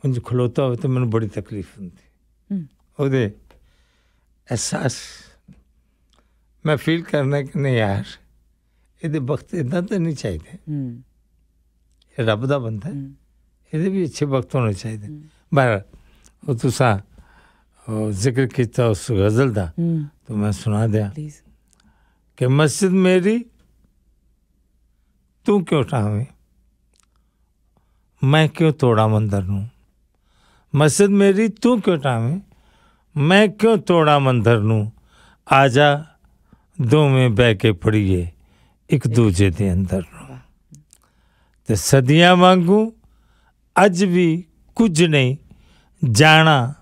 A: ਉਂਝ ਖਲੋਤਾ ਹੋਵੇ ਤਾਂ ਮੈਨੂੰ ਬੜੀ ਤਕਲੀਫ ਹੁੰਦੀ ਉਹਦੇ एहसास मैं फील करने कि नहीं यार ਇਹਦੇ ਵਕਤ ਇਦਾਂ ਤਾਂ ਨਹੀਂ ਚਾਹੀਦੇ
B: ਹੂੰ
A: ਰੱਬ ਦਾ ਬੰਦਾ ਇਹਦੇ ਵੀ ਅੱਛੇ ਵਕਤ ਹੋਣੇ ਚਾਹੀਦੇ ਪਰ ਉਹ ਤੁਸਾਂ ਜ਼ਿਕਰ ਕੀਤਾ ਉਸ ਗਜ਼ਲ ਦਾ ਤਾਂ ਮੈਂ ਸੁਣਾ ਦਿਆਂ ਕਿ ਮਸਜਿਦ ਮੇਰੀ ਤੂੰ ਕਿਉਂ ਟਾਵੇਂ मैं क्यों तोड़ा मंदिर ਨੂੰ ਮਸਜਿਦ ਮੇਰੀ ਤੂੰ ਕਿਉਂ ਟਾਵੇਂ ਮੈਂ ਕਿਉਂ ਤੋੜਾ ਮੰਦਰ ਨੂੰ ਆ ਜਾ ਦੋਵੇਂ ਬਹਿ ਕੇ ਪੜੀਏ ਇੱਕ ਦੂਜੇ ਦੇ ਅੰਦਰ ਨੂੰ ਤੇ ਸਦੀਆਂ ਵਾਂਗੂ ਅੱਜ ਵੀ ਕੁਝ ਨਹੀਂ ਜਾਣਾ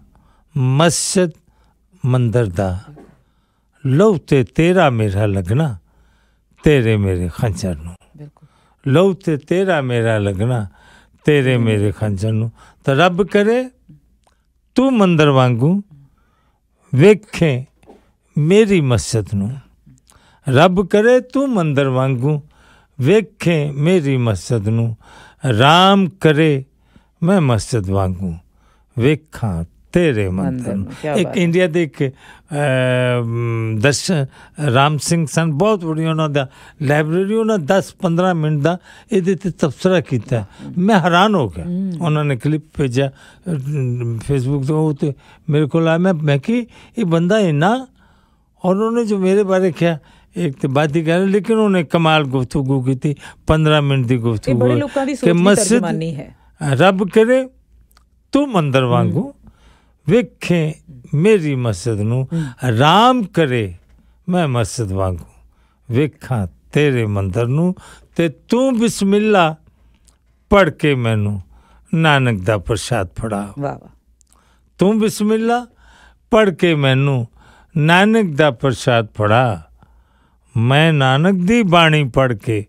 A: ਮਸਜਿਦ ਮੰਦਰ ਦਾ ਲਉ ਤੇ ਤੇਰਾ ਮੇਰਾ ਲਗਣਾ ਤੇਰੇ ਮੇਰੇ ਖੰਜਰ ਨੂੰ ਬਿਲਕੁਲ ਲਉ ਤੇ ਤੇਰਾ ਮੇਰਾ ਲਗਣਾ ਤੇਰੇ ਮੇਰੇ ਖੰਜਰ ਨੂੰ ਤਾਂ ਰੱਬ ਕਰੇ ਤੂੰ ਮੰਦਰ ਵਾਂਗੂ ਵੇਖੇ ਮੇਰੀ ਮਸਜਿਦ ਨੂੰ ਰੱਬ ਕਰੇ ਤੂੰ ਮੰਦਰ ਵਾਂਗੂ ਵੇਖੇ ਮੇਰੀ ਮਸਜਿਦ ਨੂੰ ਰਾਮ ਕਰੇ ਮੈਂ ਮਸਜਿਦ ਵਾਂਗੂ ਵੇਖਾਂ तेरे मंथन ਇੱਕ ਇੰਡੀਆ ਦੇ ਇੱਕ ਦਰਸ਼ ਰਾਮ ਸਿੰਘ ਸਨ ਬਹੁਤ ਵਧੀਆ ਉਹਨਾਂ ਦਾ ਲਾਇਬ੍ਰੇਰੀ ਉਹਨਾਂ 10 15 ਮਿੰਟ ਦਾ ਇਹਦੇ ਤੇ ਤਬਸਰਾ ਕੀਤਾ ਮੈਂ ਹੈਰਾਨ ਹੋ ਗਿਆ ਉਹਨਾਂ ਨੇ ਕਲਿੱਪ ਭੇਜਿਆ ਫੇਸਬੁੱਕ ਤੋਂ ਤੇ ਮੇਰੇ ਕੋਲ ਆ ਮੈਂ ਮੈਂ ਕਿ ਇਹ ਬੰਦਾ ਇਨਾ ਔਰ ਉਹਨੇ ਜੋ ਮੇਰੇ ਬਾਰੇ ਕਿਹਾ ਇੱਕ ਤੇ ਬਾਤ ਹੀ ਗੱਲ ਲੇਕਿਨ ਉਹਨੇ ਕਮਾਲ ਗੁਫ਼ਤਗੂ ਕੀਤੀ 15 ਮਿੰਟ ਦੀ ਗੁਫ਼ਤਗੂ ਕਿ ਮਸਜਿਦ ਰੱਬ ਕਰੇ ਤੂੰ ਮੰਦਰ ਵਾਂਗੂ ਵੇਖੇ ਮੇਰੀ ਮਸਜਿਦ ਨੂੰ ਆਰਾਮ ਕਰੇ ਮੈਂ ਮਸਜਿਦ ਵਾਂਗੂ ਵੇਖਾਂ ਤੇਰੇ ਮੰਦਰ ਨੂੰ ਤੇ ਤੂੰ ਬਿਸਮਿਲ੍ਲਾ ਪੜ ਕੇ ਮੈਨੂੰ ਨਾਨਕ ਦਾ ਪ੍ਰਸ਼ਾਦ ਫੜਾ ਵਾ ਵਾ ਤੂੰ ਬਿਸਮਿਲ੍ਲਾ ਪੜ ਕੇ ਮੈਨੂੰ ਨਾਨਕ ਦਾ ਪ੍ਰਸ਼ਾਦ ਫੜਾ ਮੈਂ ਨਾਨਕ ਦੀ ਬਾਣੀ ਪੜ ਕੇ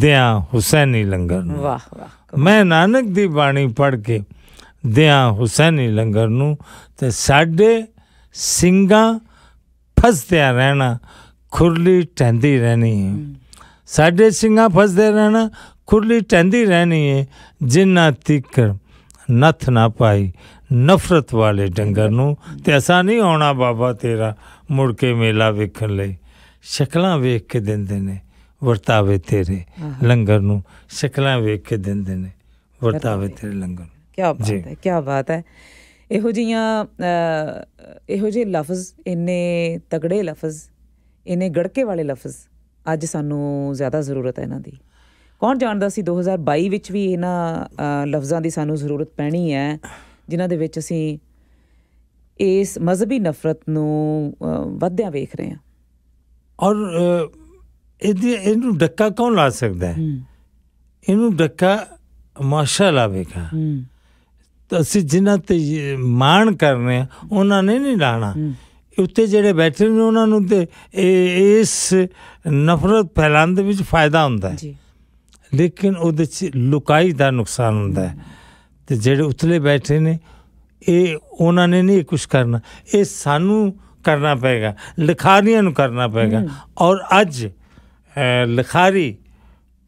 A: ਦਿਆਂ ਹੁਸੈਨੀ ਲੰਗਰ ਨੂੰ ਵਾਹ ਵਾਹ ਮੈਂ ਨਾਨਕ ਦੀ ਬਾਣੀ ਪੜ ਕੇ ਦਿਆਂ ਹੁਸੈਨੀ ਲੰਗਰ ਨੂੰ ਤੇ ਸਾਡੇ ਸਿੰਘਾਂ ਫਸਦਿਆਂ ਰਹਿਣਾ ਖੁਰਲੀ ਟੈਂਦੀ ਰਹਿਣੀ ਸਾਡੇ ਸਿੰਘਾਂ ਫਸਦੇ ਰਹਿਣਾ ਖੁਰਲੀ ਟੈਂਦੀ ਰਹਿਣੀ ਹੈ ਜਿੰਨਾ ਤਿੱਕਰ ਨਥ ਨਾ ਪਾਈ ਨਫ਼ਰਤ ਵਾਲੇ ਡੰਗਰ ਨੂੰ ਤੇ ਅਸਾਂ ਨਹੀਂ ਆਉਣਾ ਬਾਬਾ ਤੇਰਾ ਮੁੜ ਕੇ ਮੇਲਾ ਵੇਖਣ ਲਈ ਸ਼ਕਲਾਂ ਵੇਖ ਕੇ ਦਿੰਦੇ ਨੇ ਵਰਤਾਵੇ ਤੇਰੇ ਲੰਗਰ ਨੂੰ ਸ਼ਕਲਾਂ ਵੇਖ ਕੇ ਦਿੰਦੇ ਨੇ ਵਰਤਾਵੇ ਤੇਰੇ ਲੰਗਰ ਕੀ ਬਾਤ ਹੈ
B: ਕੀ ਬਾਤ ਹੈ ਇਹੋ ਜੀਆਂ ਇਹੋ ਜਿਹੇ ਲਫ਼ਜ਼ ਇੰਨੇ ਤਗੜੇ ਲਫ਼ਜ਼ ਇੰਨੇ ਗੜਕੇ ਵਾਲੇ ਲਫ਼ਜ਼ ਅੱਜ ਸਾਨੂੰ ਜ਼ਿਆਦਾ ਜ਼ਰੂਰਤ ਹੈ ਇਹਨਾਂ ਦੀ ਕੌਣ ਜਾਣਦਾ ਸੀ 2022 ਵਿੱਚ ਵੀ ਇਹਨਾਂ ਲਫ਼ਜ਼ਾਂ ਦੀ ਸਾਨੂੰ ਜ਼ਰੂਰਤ ਪੈਣੀ ਹੈ ਜਿਨ੍ਹਾਂ ਦੇ ਵਿੱਚ ਅਸੀਂ ਇਸ ਮਜ਼ਹਬੀ ਨਫ਼ਰਤ ਨੂੰ ਵਧਿਆ ਵੇਖ ਰਹੇ ਹਾਂ
A: ਔਰ ਇਹਦੇ ਇਹਨੂੰ ਡੱਕਾ ਕੌਣ ਲਾ ਸਕਦਾ ਹੈ ਇਹਨੂੰ ਡੱਕਾ ਮਾਸ਼ਾਅੱਲਾ ਵੇਖਾ ਅਸੀਂ ਜਿਨ੍ਹਾਂ ਤੇ ਮਾਣ ਕਰਨੇ ਆ ਉਹਨਾਂ ਨੇ ਨਹੀਂ ਲਾਣਾ ਉੱਤੇ ਜਿਹੜੇ ਬੈਠੇ ਨੇ ਉਹਨਾਂ ਨੂੰ ਤੇ ਇਸ ਨਫ਼ਰਤ ਫੈਲਾਉਣ ਦੇ ਵਿੱਚ ਫਾਇਦਾ ਹੁੰਦਾ ਹੈ ਜੀ ਲੇਕਿਨ ਉਹਦੇ ਚ ਲੁਕਾਈ ਦਾ ਨੁਕਸਾਨ ਹੁੰਦਾ ਹੈ ਤੇ ਜਿਹੜੇ ਉਤਲੇ ਬੈਠੇ ਨੇ ਇਹ ਉਹਨਾਂ ਨੇ ਨਹੀਂ ਕੁਝ ਕਰਨਾ ਇਹ ਸਾਨੂੰ ਕਰਨਾ ਪਏਗਾ ਲਿਖਾਰੀਆਂ ਨੂੰ ਕਰਨਾ ਪਏਗਾ ਔਰ ਅੱਜ ਲਿਖਾਰੀ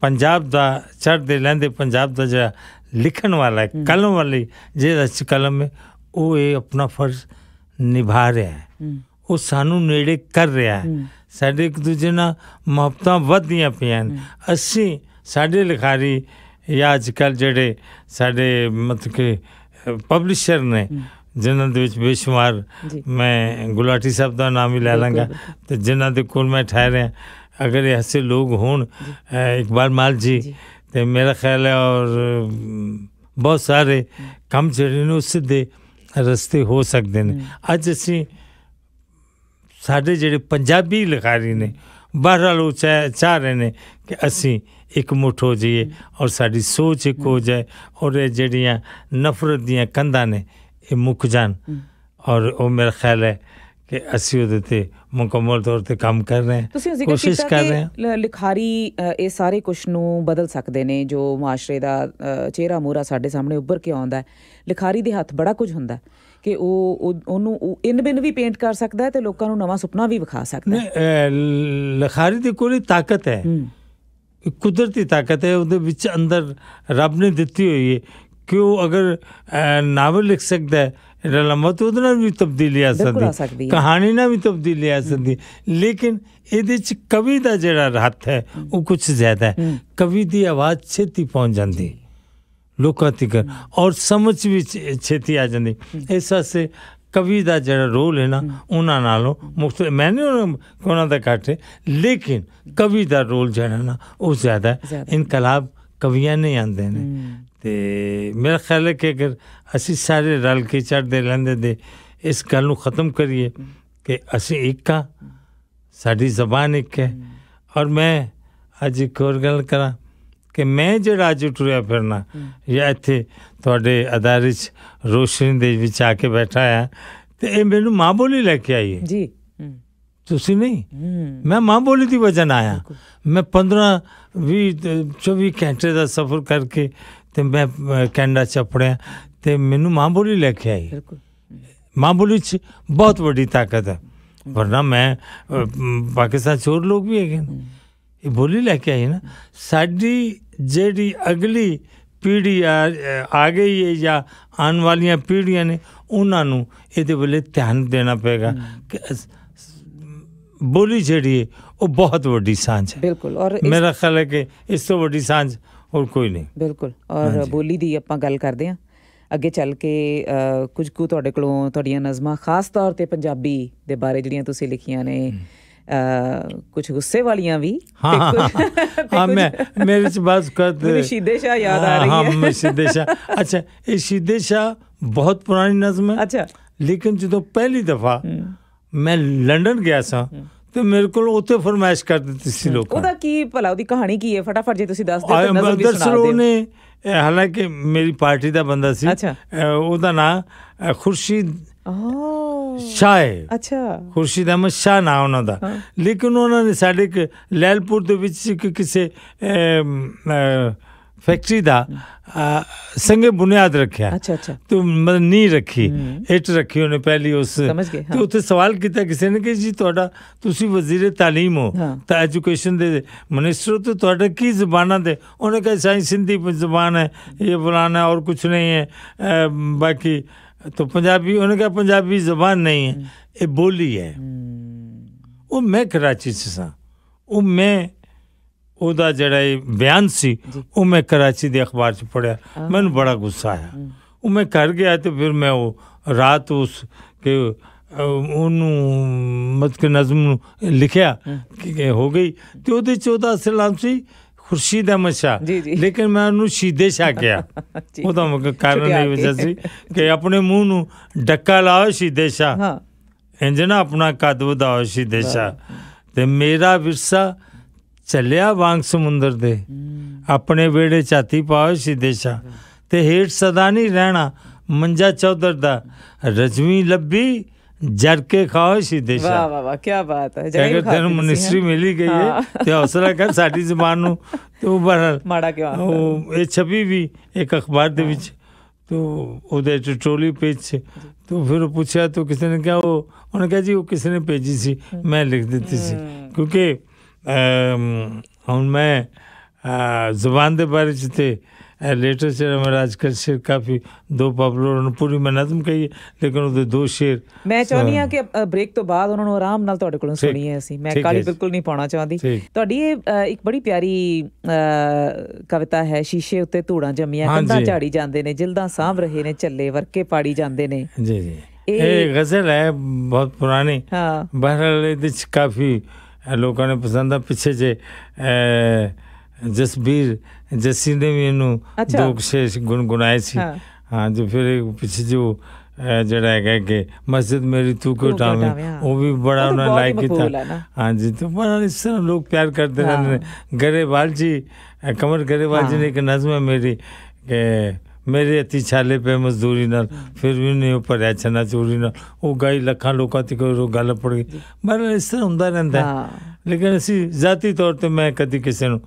A: ਪੰਜਾਬ ਦਾ ਚੜ੍ਹਦੇ ਲੈਂਦੇ ਪੰਜਾਬ ਦਾ ਜਿਹੜਾ ਲਿਖਣ ਵਾਲਾ ਕਲਮ ਵਾਲੀ वाली जे ਕਲਮ ਹੈ ਉਹ ਇਹ ਆਪਣਾ ਫਰਜ਼ ਨਿਭਾ ਰਿਹਾ ਹੈ ਉਹ ਸਾਨੂੰ ਨੇੜੇ ਕਰ ਰਿਹਾ ਹੈ ਸਾਡੇ ਇੱਕ ਦੂਜੇ ਨਾਲ ਮੁਹੱਬਤਾਂ ਵਧਦੀਆਂ ਪਈਆਂ ਅਸੀਂ ਸਾਡੇ ਲਿਖਾਰੀ ਜਾਂ ਅੱਜ ਕੱਲ ਜਿਹੜੇ ਸਾਡੇ ਮਤਲਬ ਕਿ ਪਬਲਿਸ਼ਰ ਨੇ ਜਿਨ੍ਹਾਂ ਦੇ ਵਿੱਚ ਬੇਸ਼ੁਮਾਰ ਮੈਂ ਗੁਲਾਟੀ ਸਾਹਿਬ ਦਾ ਨਾਮ ਹੀ ਲੈ ਲਾਂਗਾ ਤੇ ਜਿਨ੍ਹਾਂ ਦੇ ਕੋਲ ਮੈਂ ਠਹਿਰਿਆ ਅਗਰ ਇਹ ਐਸੇ ਲੋਕ ਹੋਣ ਇਕਬਾਲ ਮਾਲ ਜੀ ਤੇ ਮੇਰਾ ਖਿਆਲ ਹੈ ਔਰ ਬਹੁਤ ਸਾਰੇ ਕੰਮ ਜਿਹੜੇ ਨੇ ਸਿੱਧੇ ਰਸਤੇ ਹੋ ਸਕਦੇ ਨੇ ਅੱਜ ਅਸੀਂ ਸਾਡੇ ਜਿਹੜੇ ਪੰਜਾਬੀ ਲਿਖਾਰੀ ਨੇ ਬਹਰਾਲ ਉਹ ਚਾਹ ਰਹੇ ਨੇ ਕਿ ਅਸੀਂ ਇੱਕ ਮੁੱਠ ਹੋ ਜਾਈਏ ਔਰ ਸਾਡੀ ਸੋਚ ਇੱਕ ਹੋ ਜਾਏ ਔਰ ਇਹ ਜਿਹੜੀਆਂ ਨਫ਼ਰਤ ਦੀਆਂ ਕੰਧਾਂ ਨੇ ਇਹ ਮੁੱਕ ਜਾਣ ਔਰ ਉਹ ਮੇਰਾ ਖਿਆਲ ਹੈ ਕਿ ਅਸੀਂ ਉਹਦੇ ਤੇ ਮੁਕੰਮਲ ਤੌਰ ਤੇ ਕੰਮ ਕਰ ਰਹੇ ਹਾਂ ਤੁਸੀਂ ਜ਼ਿਕਰ ਕੀਤਾ ਕਰ ਰਹੇ
B: ਹਾਂ ਲਿਖਾਰੀ ਇਹ ਸਾਰੇ ਕੁਝ ਨੂੰ ਬਦਲ ਸਕਦੇ ਨੇ ਜੋ ਮਾਸ਼ਰੇ ਦਾ ਚਿਹਰਾ ਮੂਰਾ ਸਾਡੇ ਸਾਹਮਣੇ ਉੱਭਰ ਕੇ ਆਉਂਦਾ ਹੈ ਲਿਖਾਰੀ ਦੇ ਹੱਥ ਬੜਾ ਕੁਝ ਹੁੰਦਾ ਕਿ ਉਹ ਉਹਨੂੰ ਇਨ ਬਿਨ ਵੀ ਪੇਂਟ ਕਰ ਸਕਦਾ ਹੈ ਤੇ ਲੋਕਾਂ ਨੂੰ ਨਵਾਂ ਸੁਪਨਾ ਵੀ ਵਿਖਾ ਸਕਦਾ
A: ਹੈ ਲਿਖਾਰੀ ਦੀ ਕੋਈ ਤਾਕਤ ਹੈ ਕੁਦਰਤੀ ਤਾਕਤ ਹੈ ਉਹਦੇ ਵਿੱਚ ਅੰਦਰ ਰੱਬ ਨੇ ਦਿੱਤੀ ਹੋਈ ਹੈ ਕਿ ਉਹ ਅਗਰ ਨਾਵਲ ਲਿਖ ਸਕਦਾ ਹੈ ਇਹਦਾ ਲੰਮਾ ਤੋਂ ਉਹਦੇ ਵੀ ਤਬਦੀਲੀ ਆ ਸਕਦੀ ਕਹਾਣੀ ਨਾਲ ਵੀ ਤਬਦੀਲੀ ਆ ਸਕਦੀ ਲੇਕਿਨ ਇਹਦੇ ਚ ਕਵੀ ਦਾ ਜਿਹੜਾ ਹੱਥ ਹੈ ਉਹ ਕੁਝ ਜ਼ਿਆਦਾ ਹੈ ਕਵੀ ਦੀ ਆਵਾਜ਼ ਛੇਤੀ ਪਹੁੰਚ ਜਾਂਦੀ ਲੋਕਾਂ ਤੱਕ ਔਰ ਸਮਝ ਵਿੱਚ ਛੇਤੀ ਆ ਜਾਂਦੀ ਇਸ ਸੇ ਕਵੀ ਦਾ ਜਿਹੜਾ ਰੋਲ ਹੈ ਨਾ ਉਹਨਾਂ ਨਾਲੋਂ ਮੁਕਤ ਮੈਂ ਨਹੀਂ ਉਹਨਾਂ ਦਾ ਘਾਟੇ ਲੇਕਿਨ ਕਵੀ ਦਾ ਰੋਲ ਜਿਹੜਾ ਨਾ ਉਹ ਜ਼ਿਆਦਾ ਹੈ ਇਨਕਲਾਬ ਕਵੀਆਂ ਨੇ ਆਂਦੇ ਨੇ ਤੇ ਮੇਰਾ ਖਿਆਲ ਹੈ ਕਿ ਅਗਰ ਅਸੀਂ ਸਾਰੇ ਰਲ ਕੇ ਚੜਦੇ ਲੰਦੇ ਦੇ ਇਸ ਗੱਲ ਨੂੰ ਖਤਮ ਕਰੀਏ ਕਿ ਅਸੀਂ ਇੱਕ ਆ ਸਾਡੀ ਜ਼ਬਾਨ ਇੱਕ ਹੈ ਔਰ ਮੈਂ ਅੱਜ ਇੱਕ ਹੋਰ ਗੱਲ ਕਰਾਂ ਕਿ ਮੈਂ ਜਿਹੜਾ ਅੱਜ ਟੁਰਿਆ ਫਿਰਨਾ ਜਾਂ ਇੱਥੇ ਤੁਹਾਡੇ ਅਦਾਰੇ 'ਚ ਰੋਸ਼ਨੀ ਦੇ ਵਿੱਚ ਆ ਕੇ ਬੈਠਾ ਆ ਤੇ ਇਹ ਮੈਨੂੰ ਮਾਂ ਬੋਲੀ ਲੈ ਕੇ ਆਈ ਹੈ ਜੀ ਤੁਸੀਂ ਨਹੀਂ ਮੈਂ ਮਾਂ ਬੋਲੀ ਦੀ ਵਜਨ ਆਇਆ ਮੈਂ 15 20 24 ਘੰਟੇ ਦਾ ਸਫ਼ਰ ਕਰਕੇ ਤੇ ਮੈਂ ਕੈਨੇਡਾ ਚ ਪੜਿਆ ਤੇ ਮੈਨੂੰ ਮਾਂ ਬੋਲੀ ਲੈ ਕੇ ਆਈ ਬਿਲਕੁਲ ਮਾਂ ਬੋਲੀ ਚ ਬਹੁਤ ਵੱਡੀ ਤਾਕਤ ਹੈ ਵਰਨਾ ਮੈਂ ਪਾਕਿਸਤਾਨ ਚੋਰ ਲੋਕ ਵੀ ਹੈਗੇ ਇਹ ਬੋਲੀ ਲੈ ਕੇ ਆਈ ਨਾ ਸਾਡੀ ਜਿਹੜੀ ਅਗਲੀ ਪੀੜ੍ਹੀ ਆ ਗਈ ਹੈ ਜਾਂ ਆਉਣ ਵਾਲੀਆਂ ਪੀੜ੍ਹੀਆਂ ਨੇ ਉਹਨਾਂ ਨੂੰ ਇਹਦੇ ਬਲੇ ਧਿਆਨ ਦੇਣਾ ਪਏਗਾ ਕਿ ਬੋਲੀ ਜਿਹੜੀ ਉਹ ਬਹੁਤ ਵੱਡੀ ਸਾਂਝ ਹੈ ਬਿਲਕੁਲ ਔਰ ਮੇਰਾ ਖਿਆਲ ਹੈ ਕਿ ਇਸ ਤੋਂ ਵੱਡੀ ਸਾਂਝ ਹੋਰ ਕੋਈ ਨਹੀਂ
B: ਬਿਲਕੁਲ ਔਰ ਬੋਲੀ ਦੀ ਆਪਾਂ ਗੱਲ ਕਰਦੇ ਆਂ ਅੱਗੇ ਚੱਲ ਕੇ ਕੁਝ ਕੁ ਤੁਹਾਡੇ ਕੋਲੋਂ ਤੁਹਾਡੀਆਂ ਨਜ਼ਮਾਂ ਖਾਸ ਤੌਰ ਤੇ ਪੰਜਾਬੀ ਦੇ ਬਾਰੇ ਜਿਹੜੀਆਂ ਤੁਸੀਂ ਲਿਖੀਆਂ ਨੇ
A: ਕੁਝ ਗੁੱਸੇ ਵਾਲੀਆਂ ਵੀ ਹਾਂ ਮੈਂ ਮੇਰੇ ਚ ਬਸ ਕਦ ਮੈਨੂੰ ਸ਼ਾ ਯਾਦ ਆ ਰਹੀ ਹੈ ਹਾਂ ਮੈਂ ਸ਼ੀਦੇ ਸ਼ਾ ਅੱਛਾ ਇਹ ਸ਼ੀਦੇ ਸ਼ਾ ਬਹੁਤ ਪੁਰਾਣੀ ਨਜ਼ਮ ਹੈ ਅੱਛਾ ਲੇਕਿਨ ਜਦੋਂ ਪਹਿਲੀ ਦਫਾ ਮੈਂ ਲੰਡਨ ਗਿਆ ਸਾਂ ਤੇ ਮੇਰੇ ਕੋਲ ਉੱਥੇ ਫਰਮਾਇਸ਼ ਕਰ ਦਿੱਤੀ ਸੀ ਲੋਕਾਂ
B: ਉਹਦਾ ਕੀ ਭਲਾ ਉਹਦੀ ਕਹਾਣੀ ਕੀ ਹੈ ਫਟਾਫਟ ਜੇ ਤੁਸੀਂ ਦੱਸ ਦਿਓ ਤਾਂ ਨਜ਼ਰ ਵੀ ਸੁਣਾ ਦਿਓ ਨੇ
A: ਹਾਲਾਂਕਿ ਮੇਰੀ ਪਾਰਟੀ ਦਾ ਬੰਦਾ ਸੀ ਉਹਦਾ ਨਾਂ ਖੁਰਸ਼ੀਦ ਸ਼ਾਹ ਹੈ ਅੱਛਾ ਖੁਰਸ਼ੀਦ ਦਾ ਸ਼ਾਹ ਨਾਂ ਉਹਨਾਂ ਦਾ ਲੇਕਿਨ ਉਹਨਾਂ ਨੇ ਸਾਡੇ ਲੈਲਪੁਰ ਦੇ ਵਿੱਚ ਕਿਸੇ फैक्ट्री दा संगे बुनियाद रखया अच्छा अच्छा तो मतलब नी रखी हम्म। इट रखी उन्हें पहली उस समझ गए तो हाँ। उसे सवाल किया किसी ने कि जी ਤੁਹਾਡਾ तालीम हो हाँ। तो एजुकेशन ਤਾਂ मिनिस्टर ਦੇ ਮਿਨਿਸਟਰ ਤੋਂ ਤੁਹਾਡਾ ਕੀ ਜ਼ਬਾਨਾਂ ਦੇ ਉਹਨੇ ਕਹੇ ਸਾਈਂ ਸਿੰਧੀ ਜ਼ਬਾਨ ਹੈ ਇਹ है ਔਰ ਕੁਝ ਨਹੀਂ ਹੈ ਬਾਕੀ तो पंजाबी उन्हें कहा पंजाबी जबान नहीं है हम्म। ये बोली है हम्म। वो मैं कराची से सा वो मैं ਉਹਦਾ ਜਿਹੜਾ ਇਹ ਬਿਆਨ ਸੀ ਉਹ ਮੈਂ ਕਰਾਚੀ ਦੇ ਅਖਬਾਰ 'ਚ ਪੜਿਆ ਮੈਨੂੰ ਬੜਾ ਗੁੱਸਾ ਆਇਆ ਉਹ ਮੈਂ ਘਰ ਗਿਆ ਤੇ ਫਿਰ ਮੈਂ ਉਹ ਰਾਤ ਉਸ ਕਿ ਉਹਨੂੰ ਮਤਕ ਨਜ਼ਮ ਲਿਖਿਆ ਕਿ ਹੋ ਗਈ ਤੇ ਉਹਦੇ 14 ਸਲਾਮ ਸੀ ਖੁਰਸ਼ੀਦ ਅਹਿਮਦ ਸ਼ਾ ਲੇਕਿਨ ਮੈਂ ਉਹਨੂੰ ਸ਼ੀਦੇ ਸ਼ਾ ਕਿਹਾ ਉਹਦਾ ਮਕ ਕਾਰਨ ਇਹ ਵਜ੍ਹਾ ਸੀ ਕਿ ਆਪਣੇ ਮੂੰਹ ਨੂੰ ਡੱਕਾ ਲਾਓ ਸ਼ੀਦੇ ਸ਼ਾ ਹਾਂ ਇੰਜ ਨਾ ਆਪਣਾ ਕੱਦ ਵਧਾਓ ਸ਼ੀਦੇ ਸ਼ਾ ਤੇ ਮੇਰਾ ਵਿਰਸਾ ਚੱਲਿਆ ਵਾਂਗ ਸਮੁੰਦਰ ਦੇ ਆਪਣੇ ਵੇੜੇ ਛਾਤੀ ਪਾਵੇ ਸਿਦੇਸ਼ਾ ਤੇ ਹੇਠ ਸਦਾ ਨਹੀਂ ਰਹਿਣਾ ਮੰਜਾ ਚੌਧਰ ਦਾ ਰਜਵੀ ਲੱਭੀ ਜੜ ਕੇ ਖਾਓ ਸਿਦੇਸ਼ਾ ਵਾ
B: ਵਾ ਵਾ ਕੀ ਬਾਤ ਹੈ ਜਗਰ ਤੈਨੂੰ ਮਨਿਸਟਰੀ ਮਿਲੀ
A: ਗਈ ਹੈ ਤੇ ਹੌਸਲਾ ਕਰ ਸਾਡੀ ਜ਼ਬਾਨ ਨੂੰ ਤੂੰ ਬਰ ਮਾੜਾ ਕਿਉਂ ਉਹ ਇਹ ਛਪੀ ਵੀ ਇੱਕ ਅਖਬਾਰ ਦੇ ਵਿੱਚ ਤੋ ਉਹਦੇ ਟੋਲੀ ਪੇਜ ਤੋ ਫਿਰ ਪੁੱਛਿਆ ਤੋ ਕਿਸ ਨੇ ਕਿਹਾ ਉਹ ਉਹਨੇ ਕਿਹਾ ਜੀ ਉਹ ਕਿਸ ਨੇ ਭੇਜੀ ਸੀ ਮੈਂ ਲਿਖ ਦਿੱਤੀ ਸੀ ਕਿਉਂਕਿ ਹੁਣ ਮੈਂ ਜ਼ਬਾਨ ਦੇ ਬਾਰੇ ਚ ਤੇ ਲਿਟਰੇਚਰ में आजकल ਕਾਫੀ ਦੋ दो पॉपुलर ਪੂਰੀ ਮੈਂ ਨਜ਼ਮ ਕਹੀ ਲੇਕਿਨ ਉਹਦੇ ਦੋ ਸ਼ੇਰ ਮੈਂ ਚਾਹੁੰਦੀ ਆ
B: ਕਿ ਬ੍ਰੇਕ ਤੋਂ ਬਾਅਦ ਉਹਨਾਂ ਨੂੰ ਆਰਾਮ ਨਾਲ ਤੁਹਾਡੇ ਕੋਲੋਂ ਸੁਣੀਏ ਅਸੀਂ ਮੈਂ ਕਾਲੀ ਬਿਲਕੁਲ ਨਹੀਂ ਪਾਉਣਾ ਚਾਹੁੰਦੀ ਤੁਹਾਡੀ ਇਹ ਇੱਕ ਬੜੀ ਪਿਆਰੀ ਕਵਿਤਾ ਹੈ ਸ਼ੀਸ਼ੇ ਉੱਤੇ ਧੂੜਾਂ ਜੰਮੀਆਂ ਕੰਧਾਂ ਝਾੜੀ ਜਾਂਦੇ ਨੇ ਜਿਲਦਾਂ ਸਾਂਭ ਰਹੇ ਨੇ ਚੱਲੇ ਵਰਕੇ ਪਾੜੀ ਜਾਂਦੇ ਨੇ ਜੀ ਜੀ ਇਹ
A: ਗਜ਼ਲ ਹੈ ਬਹੁਤ ਪੁਰਾਣੀ ਹਾਂ ਬਹਰਲ ਇਹਦੇ ਵਿੱਚ ਕਾਫੀ ਲੋਕਾਂ ਨੇ ਪਸੰਦ ਆ ਪਿੱਛੇ ਜੇ ਜਸਬੀਰ ਜਸੀ ਨੇ ਵੀ ਇਹਨੂੰ ਦੋ ਸੇ ਗੁਣ ਗੁਣਾਏ ਸੀ ਹਾਂ ਜੋ ਫਿਰ ਪਿੱਛੇ ਜੋ ਜਿਹੜਾ ਹੈਗਾ ਕਿ ਮਸਜਿਦ ਮੇਰੀ ਤੂੰ ਕਿਉਂ ਟਾਵੇਂ ਉਹ ਵੀ ਬੜਾ ਉਹਨਾਂ ਲਾਈਕ ਕੀਤਾ ਹਾਂਜੀ ਤੇ ਬੜਾ ਇਸ ਤਰ੍ਹਾਂ ਲੋਕ ਪਿਆਰ ਕਰਦੇ ਨੇ ਗਰੇਵਾਲ ਜੀ ਕਮਰ ਗਰੇਵਾਲ ਜੀ ਨੇ ਇੱਕ ਨਜ਼ਮ ਹੈ ਮੇਰੀ ਕਿ ਮੇਰੇ ਅਤੀ ਛਾਲੇ ਪੇ ਮਜ਼ਦੂਰੀ ਨਾਲ ਫਿਰ ਵੀ ਨਹੀਂ ਉੱਪਰ ਭਰਿਆ ਛਨਾ ਚੋਰੀ ਨਾਲ ਉਹ ਗਾਈ ਲੱਖਾਂ ਲੋਕਾਂ ਤੇ ਕੋਈ ਗੱਲ ਪੜ ਗਈ ਮਰ ਇਸ ਤਰ੍ਹਾਂ ਹੁੰਦਾ ਰਹਿੰਦਾ ਲੇਕਿਨ ਅਸੀਂ ਜ਼ਾਤੀ ਤੌਰ ਤੇ ਮੈਂ ਕਦੀ ਕਿਸੇ ਨੂੰ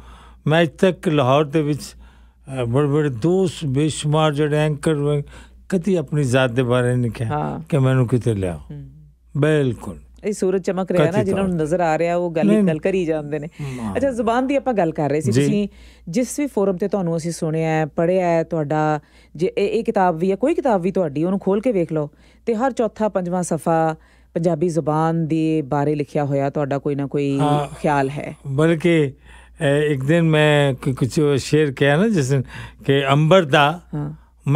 A: ਮੈਂ ਅੱਜ ਤੱਕ ਲਾਹੌਰ ਦੇ ਵਿੱਚ ਬੜੇ ਬੜੇ ਦੋਸਤ ਬੇਸ਼ੁਮਾਰ ਜਿਹੜੇ ਐਂਕਰ ਕਦੀ ਆਪਣੀ ਜ਼ਾਤ ਦੇ ਬਾਰੇ ਨਹੀਂ ਕਿਹਾ ਕਿ ਮੈਨੂੰ ਕਿਤੇ ਲਿਆਓ ਬਿਲਕੁਲ
B: ਇਹ ਸੂਰਜ ਚਮਕ ਰਿਹਾ ਨਾ ਜਿਨ੍ਹਾਂ ਨੂੰ ਨਜ਼ਰ ਆ ਰਿਹਾ ਉਹ ਗੱਲ ਗੱਲ ਕਰੀ ਜਾਂਦੇ ਨੇ ਅੱਛਾ ਜ਼ੁਬਾਨ ਦੀ ਆਪਾਂ ਗੱਲ ਕਰ ਰਹੇ ਸੀ ਤੁਸੀਂ ਜਿਸ ਵੀ ਫੋਰਮ ਤੇ ਤੁਹਾਨੂੰ ਅਸੀਂ ਸੁਣਿਆ ਹੈ ਪੜਿਆ ਹੈ ਤੁਹਾਡਾ ਜੇ ਇਹ ਕਿਤਾਬ ਵੀ ਹੈ ਕੋਈ ਕਿਤਾਬ ਵੀ ਤੁਹਾਡੀ ਉਹਨੂੰ ਖੋਲ ਕੇ ਵੇਖ ਲਓ ਤੇ ਹਰ ਚੌਥਾ ਪੰਜਵਾਂ ਸਫਾ ਪੰਜਾਬੀ ਜ਼ੁਬਾਨ ਦੇ ਬਾਰੇ ਲਿਖਿਆ ਹੋਇਆ ਤੁਹਾਡਾ ਕੋਈ ਨਾ ਕੋਈ ਖਿਆਲ ਹੈ
A: ਬਲਕਿ ਇੱਕ ਦਿਨ ਮੈਂ ਕੁਝ ਸ਼ੇਅਰ ਕਿਹਾ ਨਾ ਜਿਸ ਕਿ ਅੰਬਰ ਦਾ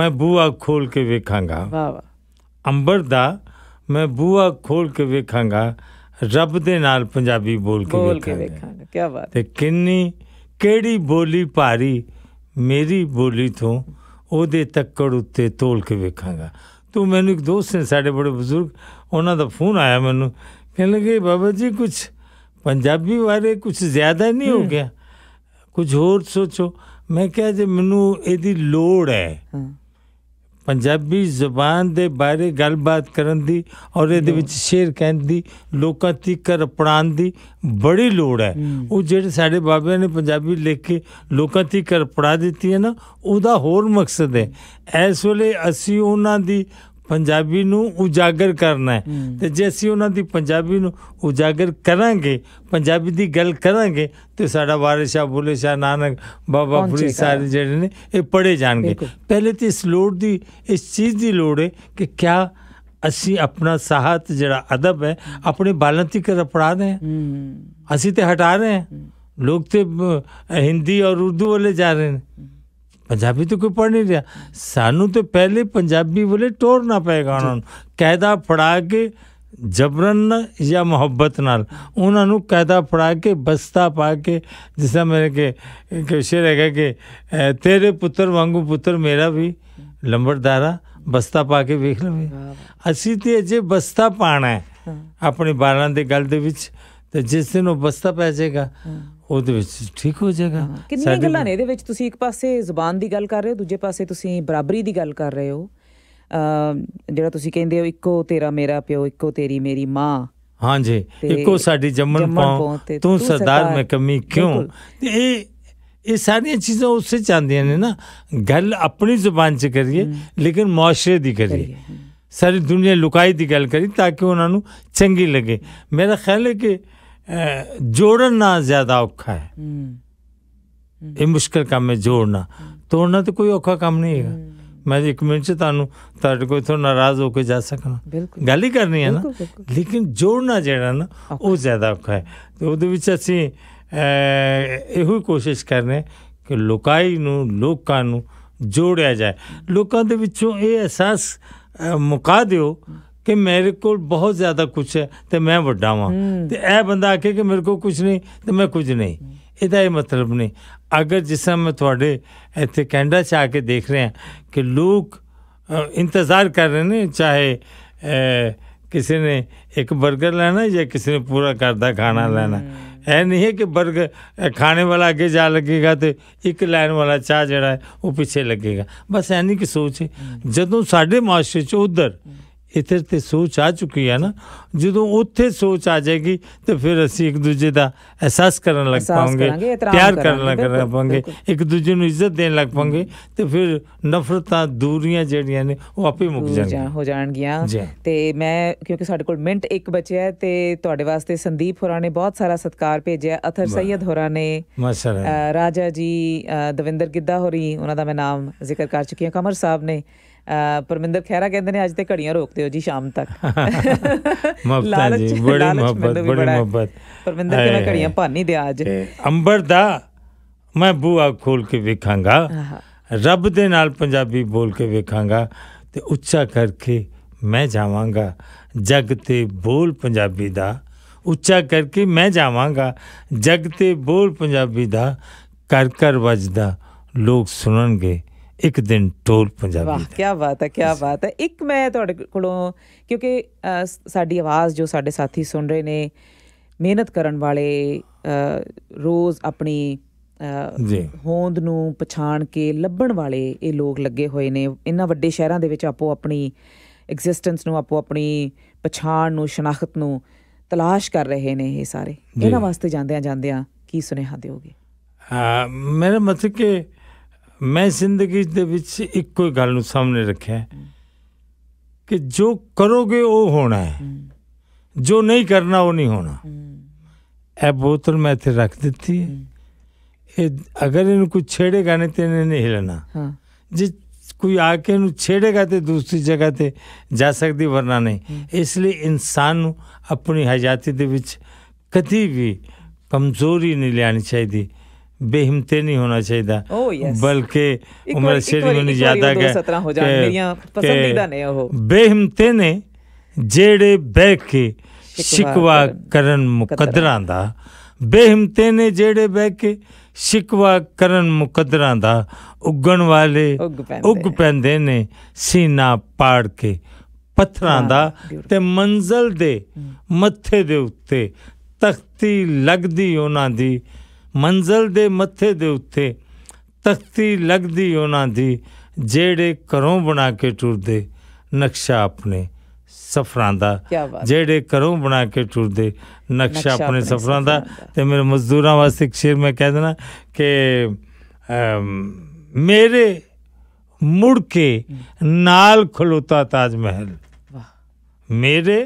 A: ਮੈਂ ਬੂਆ ਖੋਲ ਕੇ ਵੇਖਾਂਗਾ ਵਾਹ ਵਾਹ ਅੰਬਰ ਦਾ ਮੈਂ ਬੂਆ ਖੋਲ ਕੇ ਵੇਖਾਂਗਾ ਰੱਬ ਦੇ ਨਾਲ ਪੰਜਾਬੀ ਬੋਲ ਕੇ ਕੇ ਵੇਖਾਂਗਾ ਕੀ ਬਾਤ ਤੇ ਕਿੰਨੀ ਕਿਹੜੀ ਬੋਲੀ ਭਾਰੀ ਮੇਰੀ ਬੋਲੀ ਤੋਂ ਉਹਦੇ ਤੱਕੜ ਉੱਤੇ ਤੋਲ ਕੇ ਵੇਖਾਂਗਾ ਤੂੰ ਮੈਨੂੰ ਇੱਕ ਦੋਸਤ ਨੇ ਸਾਡੇ ਬੜੇ ਬਜ਼ੁਰਗ ਉਹਨਾਂ ਦਾ ਫੋਨ ਆਇਆ ਮੈਨੂੰ ਕਹਿਣ ਲੱਗੇ ਬਾਬਾ ਜੀ ਕੁਝ ਪੰਜਾਬੀ ਬਾਰੇ ਕੁਝ ਜ਼ਿਆਦਾ ਨਹੀਂ ਹੋ ਗਿਆ ਕੁਝ ਹੋਰ ਸੋਚੋ ਮੈਂ ਕਿਹਾ ਜੇ ਮੈਨੂੰ ਇਹਦੀ ਲੋੜ ਹੈ ਪੰਜਾਬੀ ਜ਼ੁਬਾਨ ਦੇ ਬਾਰੇ ਗੱਲਬਾਤ ਕਰਨ ਦੀ ਔਰ ਇਹਦੇ ਵਿੱਚ ਸ਼ੇਰ ਕਹਿਣ ਦੀ ਲੋਕਾਂ ਤੀਕ ਰਪਣਾਉਣ ਦੀ ਬੜੀ ਲੋੜ ਹੈ ਉਹ ਜਿਹੜੇ ਸਾਡੇ ਬਾਬਿਆਂ ਨੇ ਪੰਜਾਬੀ ਲਿਖ ਕੇ ਲੋਕਾਂ ਤੀਕ ਰਪੜਾ ਦਿੱਤੀ ਹੈ ਨਾ ਉਹਦਾ ਹੋਰ ਮਕਸਦ ਹੈ ਐਸ ਵੇਲੇ ਅਸੀਂ ਉਹਨਾਂ ਦੀ ਪੰਜਾਬੀ ਨੂੰ ਉਜਾਗਰ ਕਰਨਾ ਹੈ ਤੇ ਜੇ ਅਸੀਂ ਉਹਨਾਂ ਦੀ ਪੰਜਾਬੀ ਨੂੰ ਉਜਾਗਰ ਕਰਾਂਗੇ ਪੰਜਾਬੀ ਦੀ ਗੱਲ ਕਰਾਂਗੇ ਤੇ ਸਾਡਾ ਵਾਰਿਸ਼ਾ ਬੁਲੇ ਸ਼ਾਹ ਨਾਨਕ ਬਾਬਾ ਫਰੀਦ ਸਾਹਿਬ ਜਿਹੜੇ ਨੇ ਇਹ ਪੜੇ ਜਾਣਗੇ ਪਹਿਲੇ ਤੇ ਇਸ ਲੋੜ ਦੀ ਇਸ ਚੀਜ਼ ਦੀ ਲੋੜ ਹੈ ਕਿ ਕਿਆ ਅਸੀਂ ਆਪਣਾ ਸਾਹਤ ਜਿਹੜਾ ਅਦਬ ਹੈ ਆਪਣੇ ਬਾਲਾਂ ਤੀਕ ਕਰ ਪੜਾ ਦੇ ਅਸੀਂ ਤੇ ਹਟਾ ਰਹੇ ਹਾਂ ਲੋਕ ਤੇ ਹਿੰਦੀ ਔਰ ਉਰਦੂ ਵਾਲੇ ਜਾ ਰਹੇ ਨੇ ਪੰਜਾਬੀ ਤਾਂ ਕੋਈ ਪੜ ਨਹੀਂ ਰਿਹਾ ਸਾਨੂੰ ਤਾਂ ਪਹਿਲੇ ਪੰਜਾਬੀ ਬੋਲੇ ਟੋਰਨਾ ਪਏਗਾ ਉਹਨਾਂ ਨੂੰ ਕਾਇਦਾ ਫੜਾ ਕੇ ਜਬਰਨ ਜਾਂ ਮੁਹੱਬਤ ਨਾਲ ਉਹਨਾਂ ਨੂੰ ਕਾਇਦਾ ਫੜਾ ਕੇ ਬਸਤਾ ਪਾ ਕੇ ਜਿਸਾ ਮੇਰੇ ਕੇ ਕਿ ਸ਼ੇਰ ਹੈਗਾ ਕਿ ਤੇਰੇ ਪੁੱਤਰ ਵਾਂਗੂ ਪੁੱਤਰ ਮੇਰਾ ਵੀ ਲੰਬੜਦਾਰਾ ਬਸਤਾ ਪਾ ਕੇ ਵੇਖ ਲਵੇ ਅਸੀਂ ਤੇ ਅਜੇ ਬਸਤਾ ਪਾਣਾ ਹੈ ਆਪਣੀ ਬਾਰਾਂ ਦੇ ਗੱਲ ਦੇ ਵਿੱਚ ਤੇ ਜਿਸ ਦਿਨ ਉਹ ਬਸਤਾ ਪੈ ਜਾਏਗਾ ਉਹਦੇ ਵਿੱਚ ਠੀਕ ਹੋ ਜਾਏਗਾ ਕਿੰਨੀਆਂ ਗੱਲਾਂ
B: ਨੇ ਇਹਦੇ ਵਿੱਚ ਤੁਸੀਂ ਇੱਕ ਪਾਸੇ ਜ਼ੁਬਾਨ ਦੀ ਗੱਲ ਕਰ ਰਹੇ ਹੋ ਦੂਜੇ ਪਾਸੇ ਤੁਸੀਂ ਬਰਾਬਰੀ ਦੀ ਗੱਲ ਕਰ ਰਹੇ ਹੋ ਜਿਹੜਾ ਤੁਸੀਂ ਕਹਿੰਦੇ ਹੋ ਇੱਕੋ ਤੇਰਾ ਮੇਰਾ ਪਿਓ ਇੱਕੋ ਤੇਰੀ ਮੇਰੀ ਮਾਂ
A: ਹਾਂਜੀ ਇੱਕੋ ਸਾਡੀ ਜੰਮਣ ਪਾਉ ਤੂੰ ਸਰਦਾਰ ਮੈਂ ਕਮੀ ਕਿਉਂ ਇਹ ਇਹ ਸਾਰੀਆਂ ਚੀਜ਼ਾਂ ਉਸੇ ਚਾਹੁੰਦੀਆਂ ਨੇ ਨਾ ਗੱਲ ਆਪਣੀ ਜ਼ੁਬਾਨ 'ਚ ਕਰੀਏ ਲੇਕਿਨ ਮਾਸ਼ਰੇ ਦੀ ਕਰੀਏ ਸਾਰੀ ਦੁਨੀਆ ਲੁਕਾਈ ਦੀ ਗੱਲ ਕਰੀ ਤਾਂ ਕਿ ਉਹਨਾਂ ਨੂੰ ਚੰਗੀ ਲੱਗੇ ਮੇਰਾ ਖਿਆਲ ਹੈ ਕਿ ਜੋੜਨਾ ਜ਼ਿਆਦਾ ਔਖਾ ਹੈ ਇਹ ਮੁਸ਼ਕਲ ਕੰਮ ਹੈ ਜੋੜਨਾ ਤੋੜਨਾ ਤੇ ਕੋਈ ਔਖਾ ਕੰਮ ਨਹੀਂ ਹੈਗਾ ਮੈਂ ਇੱਕ ਮਿੰਟ ਚ ਤੁਹਾਨੂੰ ਤੁਹਾਡੇ ਕੋਲ ਇਥੋਂ ਨਾਰਾਜ਼ ਹੋ ਕੇ ਜਾ ਸਕਣਾ ਗੱਲ ਹੀ ਕਰਨੀ ਹੈ ਨਾ ਲੇਕਿਨ ਜੋੜਨਾ ਜਿਹੜਾ ਨਾ ਉਹ ਜ਼ਿਆਦਾ ਔਖਾ ਹੈ ਤੇ ਉਹਦੇ ਵਿੱਚ ਅਸੀਂ ਇਹੋ ਕੋਸ਼ਿਸ਼ ਕਰਨੇ ਕਿ ਲੋਕਾਈ ਨੂੰ ਲੋਕਾਂ ਨੂੰ ਜੋੜਿਆ ਜਾਏ ਲੋਕਾਂ ਦੇ ਵਿੱਚੋਂ ਇਹ ਅਹਿਸਾਸ ਮੁਕਾ ਦਿਓ ਕਿ ਮੇਰੇ ਕੋਲ ਬਹੁਤ ਜ਼ਿਆਦਾ ਕੁਝ ਹੈ ਤੇ ਮੈਂ ਵੱਡਾ ਵਾਂ ਤੇ ਇਹ ਬੰਦਾ ਆਖੇ ਕਿ ਮੇਰੇ ਕੋਲ ਕੁਝ ਨਹੀਂ ਤੇ ਮੈਂ ਕੁਝ ਨਹੀਂ ਇਹਦਾ ਇਹ ਮਤਲਬ ਨਹੀਂ ਅਗਰ ਜਿਸ ਮੈਂ ਤੁਹਾਡੇ ਇੱਥੇ ਕੈਨੇਡਾ ਚ ਆ ਕੇ ਦੇਖ ਰਹੇ ਹਾਂ ਕਿ ਲੋਕ ਇੰਤਜ਼ਾਰ ਕਰ ਰਹੇ ਨੇ ਚਾਹੇ ਕਿਸੇ ਨੇ ਇੱਕ 버ਗਰ ਲੈਣਾ ਜਾਂ ਕਿਸੇ ਨੇ ਪੂਰਾ ਕਰਦਾ ਖਾਣਾ ਲੈਣਾ ਇਹ ਨਹੀਂ ਹੈ ਕਿ 버ਗਰ ਖਾਣੇ ਵਾਲਾ ਅੱਗੇ ਜਾ ਲੱਗੇਗਾ ਤੇ ਇੱਕ ਲੈਣ ਵਾਲਾ ਚਾਹ ਜਿਹੜਾ ਉਹ ਪਿੱਛੇ ਲੱਗੇਗਾ ਬਸ ਐਨੀ ਕਿ ਸੋਚ ਜਦੋਂ ਸਾਡੇ ਮਾਸਟਰ ਚ ਉਧਰ ਇੱਥੇ ਤੇ ਸੋਚ ਆ ਚੁੱਕੀ ਹੈ ਨਾ ਜਦੋਂ ਉੱਥੇ ਸੋਚ ਆ ਜਾਏਗੀ ਤੇ ਫਿਰ ਅਸੀਂ ਇੱਕ ਦੂਜੇ ਦਾ ਅਹਿਸਾਸ ਕਰਨ ਲੱਗ ਪਾਵਾਂਗੇ ਪਿਆਰ ਕਰਨ ਲੱਗ ਪਾਵਾਂਗੇ ਇੱਕ ਦੂਜੇ ਨੂੰ ਇੱਜ਼ਤ ਦੇਣ ਲੱਗ ਪਾਵਾਂਗੇ ਤੇ ਫਿਰ ਨਫ਼ਰਤਾਂ ਦੂਰੀਆਂ ਜਿਹੜੀਆਂ ਨੇ ਉਹ ਆਪੇ ਮੁੱਕ ਜਾਣਗੀਆਂ ਹੋ ਜਾਣਗੀਆਂ
B: ਤੇ ਮੈਂ ਕਿਉਂਕਿ ਸਾਡੇ ਕੋਲ ਮਿੰਟ ਇੱਕ ਬਚਿਆ ਤੇ ਤੁਹਾਡੇ ਵਾਸਤੇ ਸੰਦੀਪ ਹੋਰਾਂ ਨੇ ਬਹੁਤ ਸਾਰਾ ਸਤਿਕਾਰ ਭੇਜਿਆ ਅਥਰ ਸੈਦ ਹੋਰਾਂ ਨੇ ਰਾਜਾ ਜੀ ਦਵਿੰਦਰ ਗਿੱਦਾ ਹੋਰੀ ਉਹਨਾਂ ਦਾ ਮੈਂ ਨਾਮ ਜ਼ਿਕਰ ਕਰ ਚੁੱਕੀ ਹਾਂ ਕਮਰ ਸਾਹਿਬ ਨੇ ਪਰਮਿੰਦਰ ਖੈਰਾ ਕਹਿੰਦੇ ਨੇ ਅੱਜ ਤੇ ਘੜੀਆਂ ਰੋਕਦੇ ਹੋ ਜੀ ਸ਼ਾਮ ਤੱਕ
A: ਮੁਹੱਬਤ ਜੀ ਬੜੀ ਮੁਹੱਬਤ ਬੜੀ ਮੁਹੱਬਤ ਪਰਮਿੰਦਰ ਕਹਿੰਦਾ ਘੜੀਆਂ
B: ਭਾਨੀ ਦੇ ਅੱਜ
A: ਅੰਬਰ ਦਾ ਮੈਂ ਬੂਆ ਖੋਲ ਕੇ ਵੇਖਾਂਗਾ ਰੱਬ ਦੇ ਨਾਲ ਪੰਜਾਬੀ ਬੋਲ ਕੇ ਵੇਖਾਂਗਾ ਤੇ ਉੱਚਾ ਕਰਕੇ ਮੈਂ ਜਾਵਾਂਗਾ ਜਗ ਤੇ ਬੋਲ ਪੰਜਾਬੀ ਦਾ ਉੱਚਾ ਕਰਕੇ ਮੈਂ ਜਾਵਾਂਗਾ ਜਗ ਤੇ ਬੋਲ ਪੰਜਾਬੀ ਦਾ ਕਰ ਕਰ ਵਜਦਾ ਲੋਕ ਸੁਣਨਗੇ ਇੱਕ ਦਿਨ ਟੋਲ ਪੰਜਾਬੀ ਵਾਹ
B: ਕੀ ਬਾਤ ਹੈ ਕੀ ਬਾਤ ਹੈ ਇੱਕ ਮੈਂ ਤੁਹਾਡੇ ਕੋਲੋਂ ਕਿਉਂਕਿ ਸਾਡੀ ਆਵਾਜ਼ ਜੋ ਸਾਡੇ ਸਾਥੀ ਸੁਣ ਰਹੇ ਨੇ ਮਿਹਨਤ ਕਰਨ ਵਾਲੇ ਰੋਜ਼ ਆਪਣੀ ਜੀ ਹੋਂਦ ਨੂੰ ਪਛਾਣ ਕੇ ਲੱਭਣ ਵਾਲੇ ਇਹ ਲੋਕ ਲੱਗੇ ਹੋਏ ਨੇ ਇੰਨਾ ਵੱਡੇ ਸ਼ਹਿਰਾਂ ਦੇ ਵਿੱਚ ਆਪੋ ਆਪਣੀ ਐਗਜ਼ਿਸਟੈਂਸ ਨੂੰ ਆਪੋ ਆਪਣੀ ਪਛਾਣ ਨੂੰ ਸ਼ਨਾਖਤ ਨੂੰ ਤਲਾਸ਼ ਕਰ ਰਹੇ ਨੇ ਇਹ ਸਾਰੇ ਇਹਨਾਂ ਵਾਸਤੇ ਜਾਂਦਿਆਂ ਜਾਂਦਿਆਂ ਕੀ ਸੁਨੇਹਾ ਦਿਓਗੇ
A: ਹਾਂ ਮੇਰਾ ਮਤਲਬ ਕਿ ਮੈਂ ਜ਼ਿੰਦਗੀ ਦੇ ਵਿੱਚ ਇੱਕੋ ਹੀ ਗੱਲ ਨੂੰ ਸਾਹਮਣੇ ਰੱਖਿਆ ਕਿ ਜੋ ਕਰੋਗੇ ਉਹ ਹੋਣਾ ਹੈ ਜੋ ਨਹੀਂ ਕਰਨਾ ਉਹ ਨਹੀਂ ਹੋਣਾ ਇਹ ਬੋਤਲ ਮੈਂ ਇੱਥੇ ਰੱਖ ਦਿੱਤੀ ਹੈ ਇਹ ਅਗਰ ਇਹਨੂੰ ਕੋਈ ਛੇੜੇਗਾ ਨਹੀਂ ਤੇ ਇਹਨੇ ਨਹੀਂ ਹਿਲਣਾ ਹਾਂ ਜੇ ਕੋਈ ਆ ਕੇ ਇਹਨੂੰ ਛੇੜੇਗਾ ਤੇ ਦੂਸਰੀ ਜਗ੍ਹਾ ਤੇ ਜਾ ਸਕਦੀ ਵਰਨਾ ਨਹੀਂ ਇਸ ਲਈ ਇਨਸਾਨ ਨੂੰ ਆਪਣੀ ਹਯਾਤੀ ਦੇ ਵਿੱਚ ਕਦੀ ਵੀ ਕਮਜ਼ੋਰੀ ਨਹੀਂ ਲੈਣੀ ਚਾਹੀਦੀ ਬੇਹਿੰਮਤੇ ਨਹੀਂ ਹੋਣਾ ਚਾਹੀਦਾ oh, ਬਲਕਿ ਉਮਰ ਸ਼ੇਰੀ ਨੂੰ ਜ਼ਿਆਦਾ ਹੈ ਕਿ 17 ਮੇਰੀਆਂ ਪਸੰਦੀਦਾ ਨੇ ਉਹ ਬੇਹਿੰਮਤੇ ਨੇ ਜਿਹੜੇ ਬਹਿ ਕੇ ਸ਼ਿਕਵਾ ਕਰਨ ਮੁਕਦਰਾਂ ਦਾ ਬੇਹਿੰਮਤੇ ਨੇ ਜਿਹੜੇ ਬਹਿ ਕੇ ਸ਼ਿਕਵਾ ਕਰਨ ਮੁਕਦਰਾਂ ਦਾ ਉੱਗਣ ਵਾਲੇ ਉੱਗ ਪੈਂਦੇ ਨੇ ਸੀਨਾ ਪਾੜ ਕੇ ਪੱਥਰਾਂ ਦਾ ਤੇ ਮੰਜ਼ਲ ਦੇ ਮੱਥੇ ਦੇ ਉੱਤੇ ਤਖਤੀ ਲੱਗਦੀ ਉਹਨਾਂ ਦੀ ਮੰਜ਼ਲ ਦੇ ਮੱਥੇ ਦੇ ਉੱਤੇ ਤਖਤੀ ਲੱਗਦੀ ਉਹਨਾਂ ਦੀ ਜਿਹੜੇ ਘਰੋਂ ਬਣਾ ਕੇ ਟੁਰਦੇ ਨਕਸ਼ਾ ਆਪਣੇ ਸਫਰਾਂ ਦਾ ਜਿਹੜੇ ਘਰੋਂ ਬਣਾ ਕੇ ਟੁਰਦੇ ਨਕਸ਼ਾ ਆਪਣੇ ਸਫਰਾਂ ਦਾ ਤੇ ਮੇਰੇ ਮਜ਼ਦੂਰਾਂ ਵਾਸਤੇ ਇੱਕ ਸ਼ੇਰ ਮੈਂ ਕਹਿ ਦੇਣਾ ਕਿ ਮੇਰੇ ਮੁੜ ਕੇ ਨਾਲ ਖਲੋਤਾ ਤਾਜ ਮਹਿਲ ਮੇਰੇ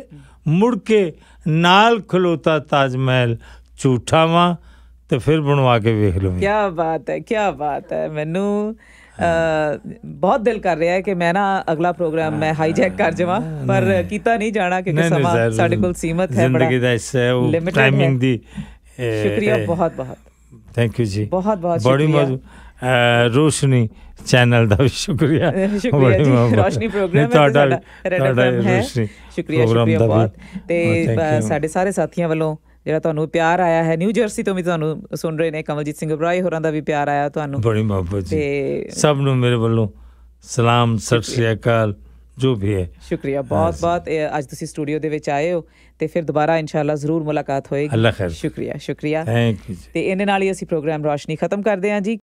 A: ਮੁੜ ਕੇ ਨਾਲ ਖਲੋਤਾ ਤਾਜ ਮਹਿਲ ਝੂਠਾ ਵਾ ਤੇ ਫਿਰ ਬਣਵਾ ਕੇ ਵੇਖ ਲਵਾਂ
B: ਕੀ ਬਾਤ ਹੈ ਕੀ ਬਾਤ ਹੈ ਮੈਨੂੰ ਬਹੁਤ ਦਿਲ ਕਰ ਰਿਹਾ ਹੈ ਕਿ ਮੈਂ ਨਾ ਅਗਲਾ ਪ੍ਰੋਗਰਾਮ ਮੈਂ ਹਾਈਜੈਕ ਕਰ ਜਾਵਾਂ ਪਰ ਕੀਤਾ ਨਹੀਂ ਜਾਣਾ ਕਿਉਂਕਿ ਸਮਾਂ ਸਾਡੇ ਕੋਲ ਸੀਮਤ ਹੈ ਬੜਾ ਜ਼ਿੰਦਗੀ ਦਾ ਹਿੱਸਾ ਹੈ ਉਹ ਟਾਈਮਿੰਗ ਦੀ
A: ਸ਼ੁਕਰੀਆ ਬਹੁਤ ਬਹੁਤ ਥੈਂਕ ਯੂ ਜੀ ਬਹੁਤ ਬਹੁਤ ਬੜੀ ਬੜੀ ਰੋਸ਼ਨੀ ਚੈਨਲ ਦਾ ਵੀ ਸ਼ੁਕਰੀਆ ਸ਼ੁਕਰੀਆ ਜੀ ਰੋਸ਼ਨੀ ਪ੍ਰੋਗਰਾਮ ਤੁਹਾਡਾ ਤੁਹਾਡਾ ਰੋਸ਼ਨੀ ਸ਼ੁਕਰੀਆ ਸ਼ੁਕਰੀਆ ਬਹੁਤ ਤੇ ਸਾਡੇ
B: ਸਾਰੇ ਸਾਥੀਆਂ ਵੱਲੋਂ ਜਿਹੜਾ ਤੁਹਾਨੂੰ ਪਿਆਰ ਆਇਆ ਹੈ ਨਿਊ ਜਰਸੀ ਤੋਂ ਵੀ ਤੁਹਾਨੂੰ ਸੁਣ ਰਹੇ ਨੇ ਕਮਲਜੀਤ ਸਿੰਘ ਬਰਾਈ ਹੋਰਾਂ ਦਾ ਵੀ ਪਿਆਰ ਆਇਆ ਤੁਹਾਨੂੰ
A: ਬੜੀ ਮੁਹੱਬਤ ਜੀ ਤੇ ਸਭ ਨੂੰ ਮੇਰੇ ਵੱਲੋਂ ਸਲਾਮ ਸਤਿ ਸ੍ਰੀ ਅਕਾਲ ਜੋ ਵੀ ਹੈ
B: ਸ਼ੁਕਰੀਆ ਬਹੁਤ ਬਹੁਤ ਅੱਜ ਤੁਸੀਂ ਸਟੂਡੀਓ ਦੇ ਵਿੱਚ ਆਏ ਹੋ ਤੇ ਫਿਰ ਦੁਬਾਰਾ ਇਨਸ਼ਾਅੱਲਾ ਜ਼ਰੂਰ ਮੁਲਾਕਾਤ ਹੋਏਗੀ ਅੱਲਾ ਖੈਰ ਸ਼ੁਕਰੀਆ ਸ਼ੁਕਰੀਆ ਥੈਂਕ ਯੂ
A: ਤੇ ਇਹਨੇ ਨਾਲ ਹੀ ਅਸੀਂ ਪ੍ਰੋਗਰਾਮ ਰੋਸ਼ਨੀ ਖਤਮ ਕਰਦੇ ਹਾਂ ਜੀ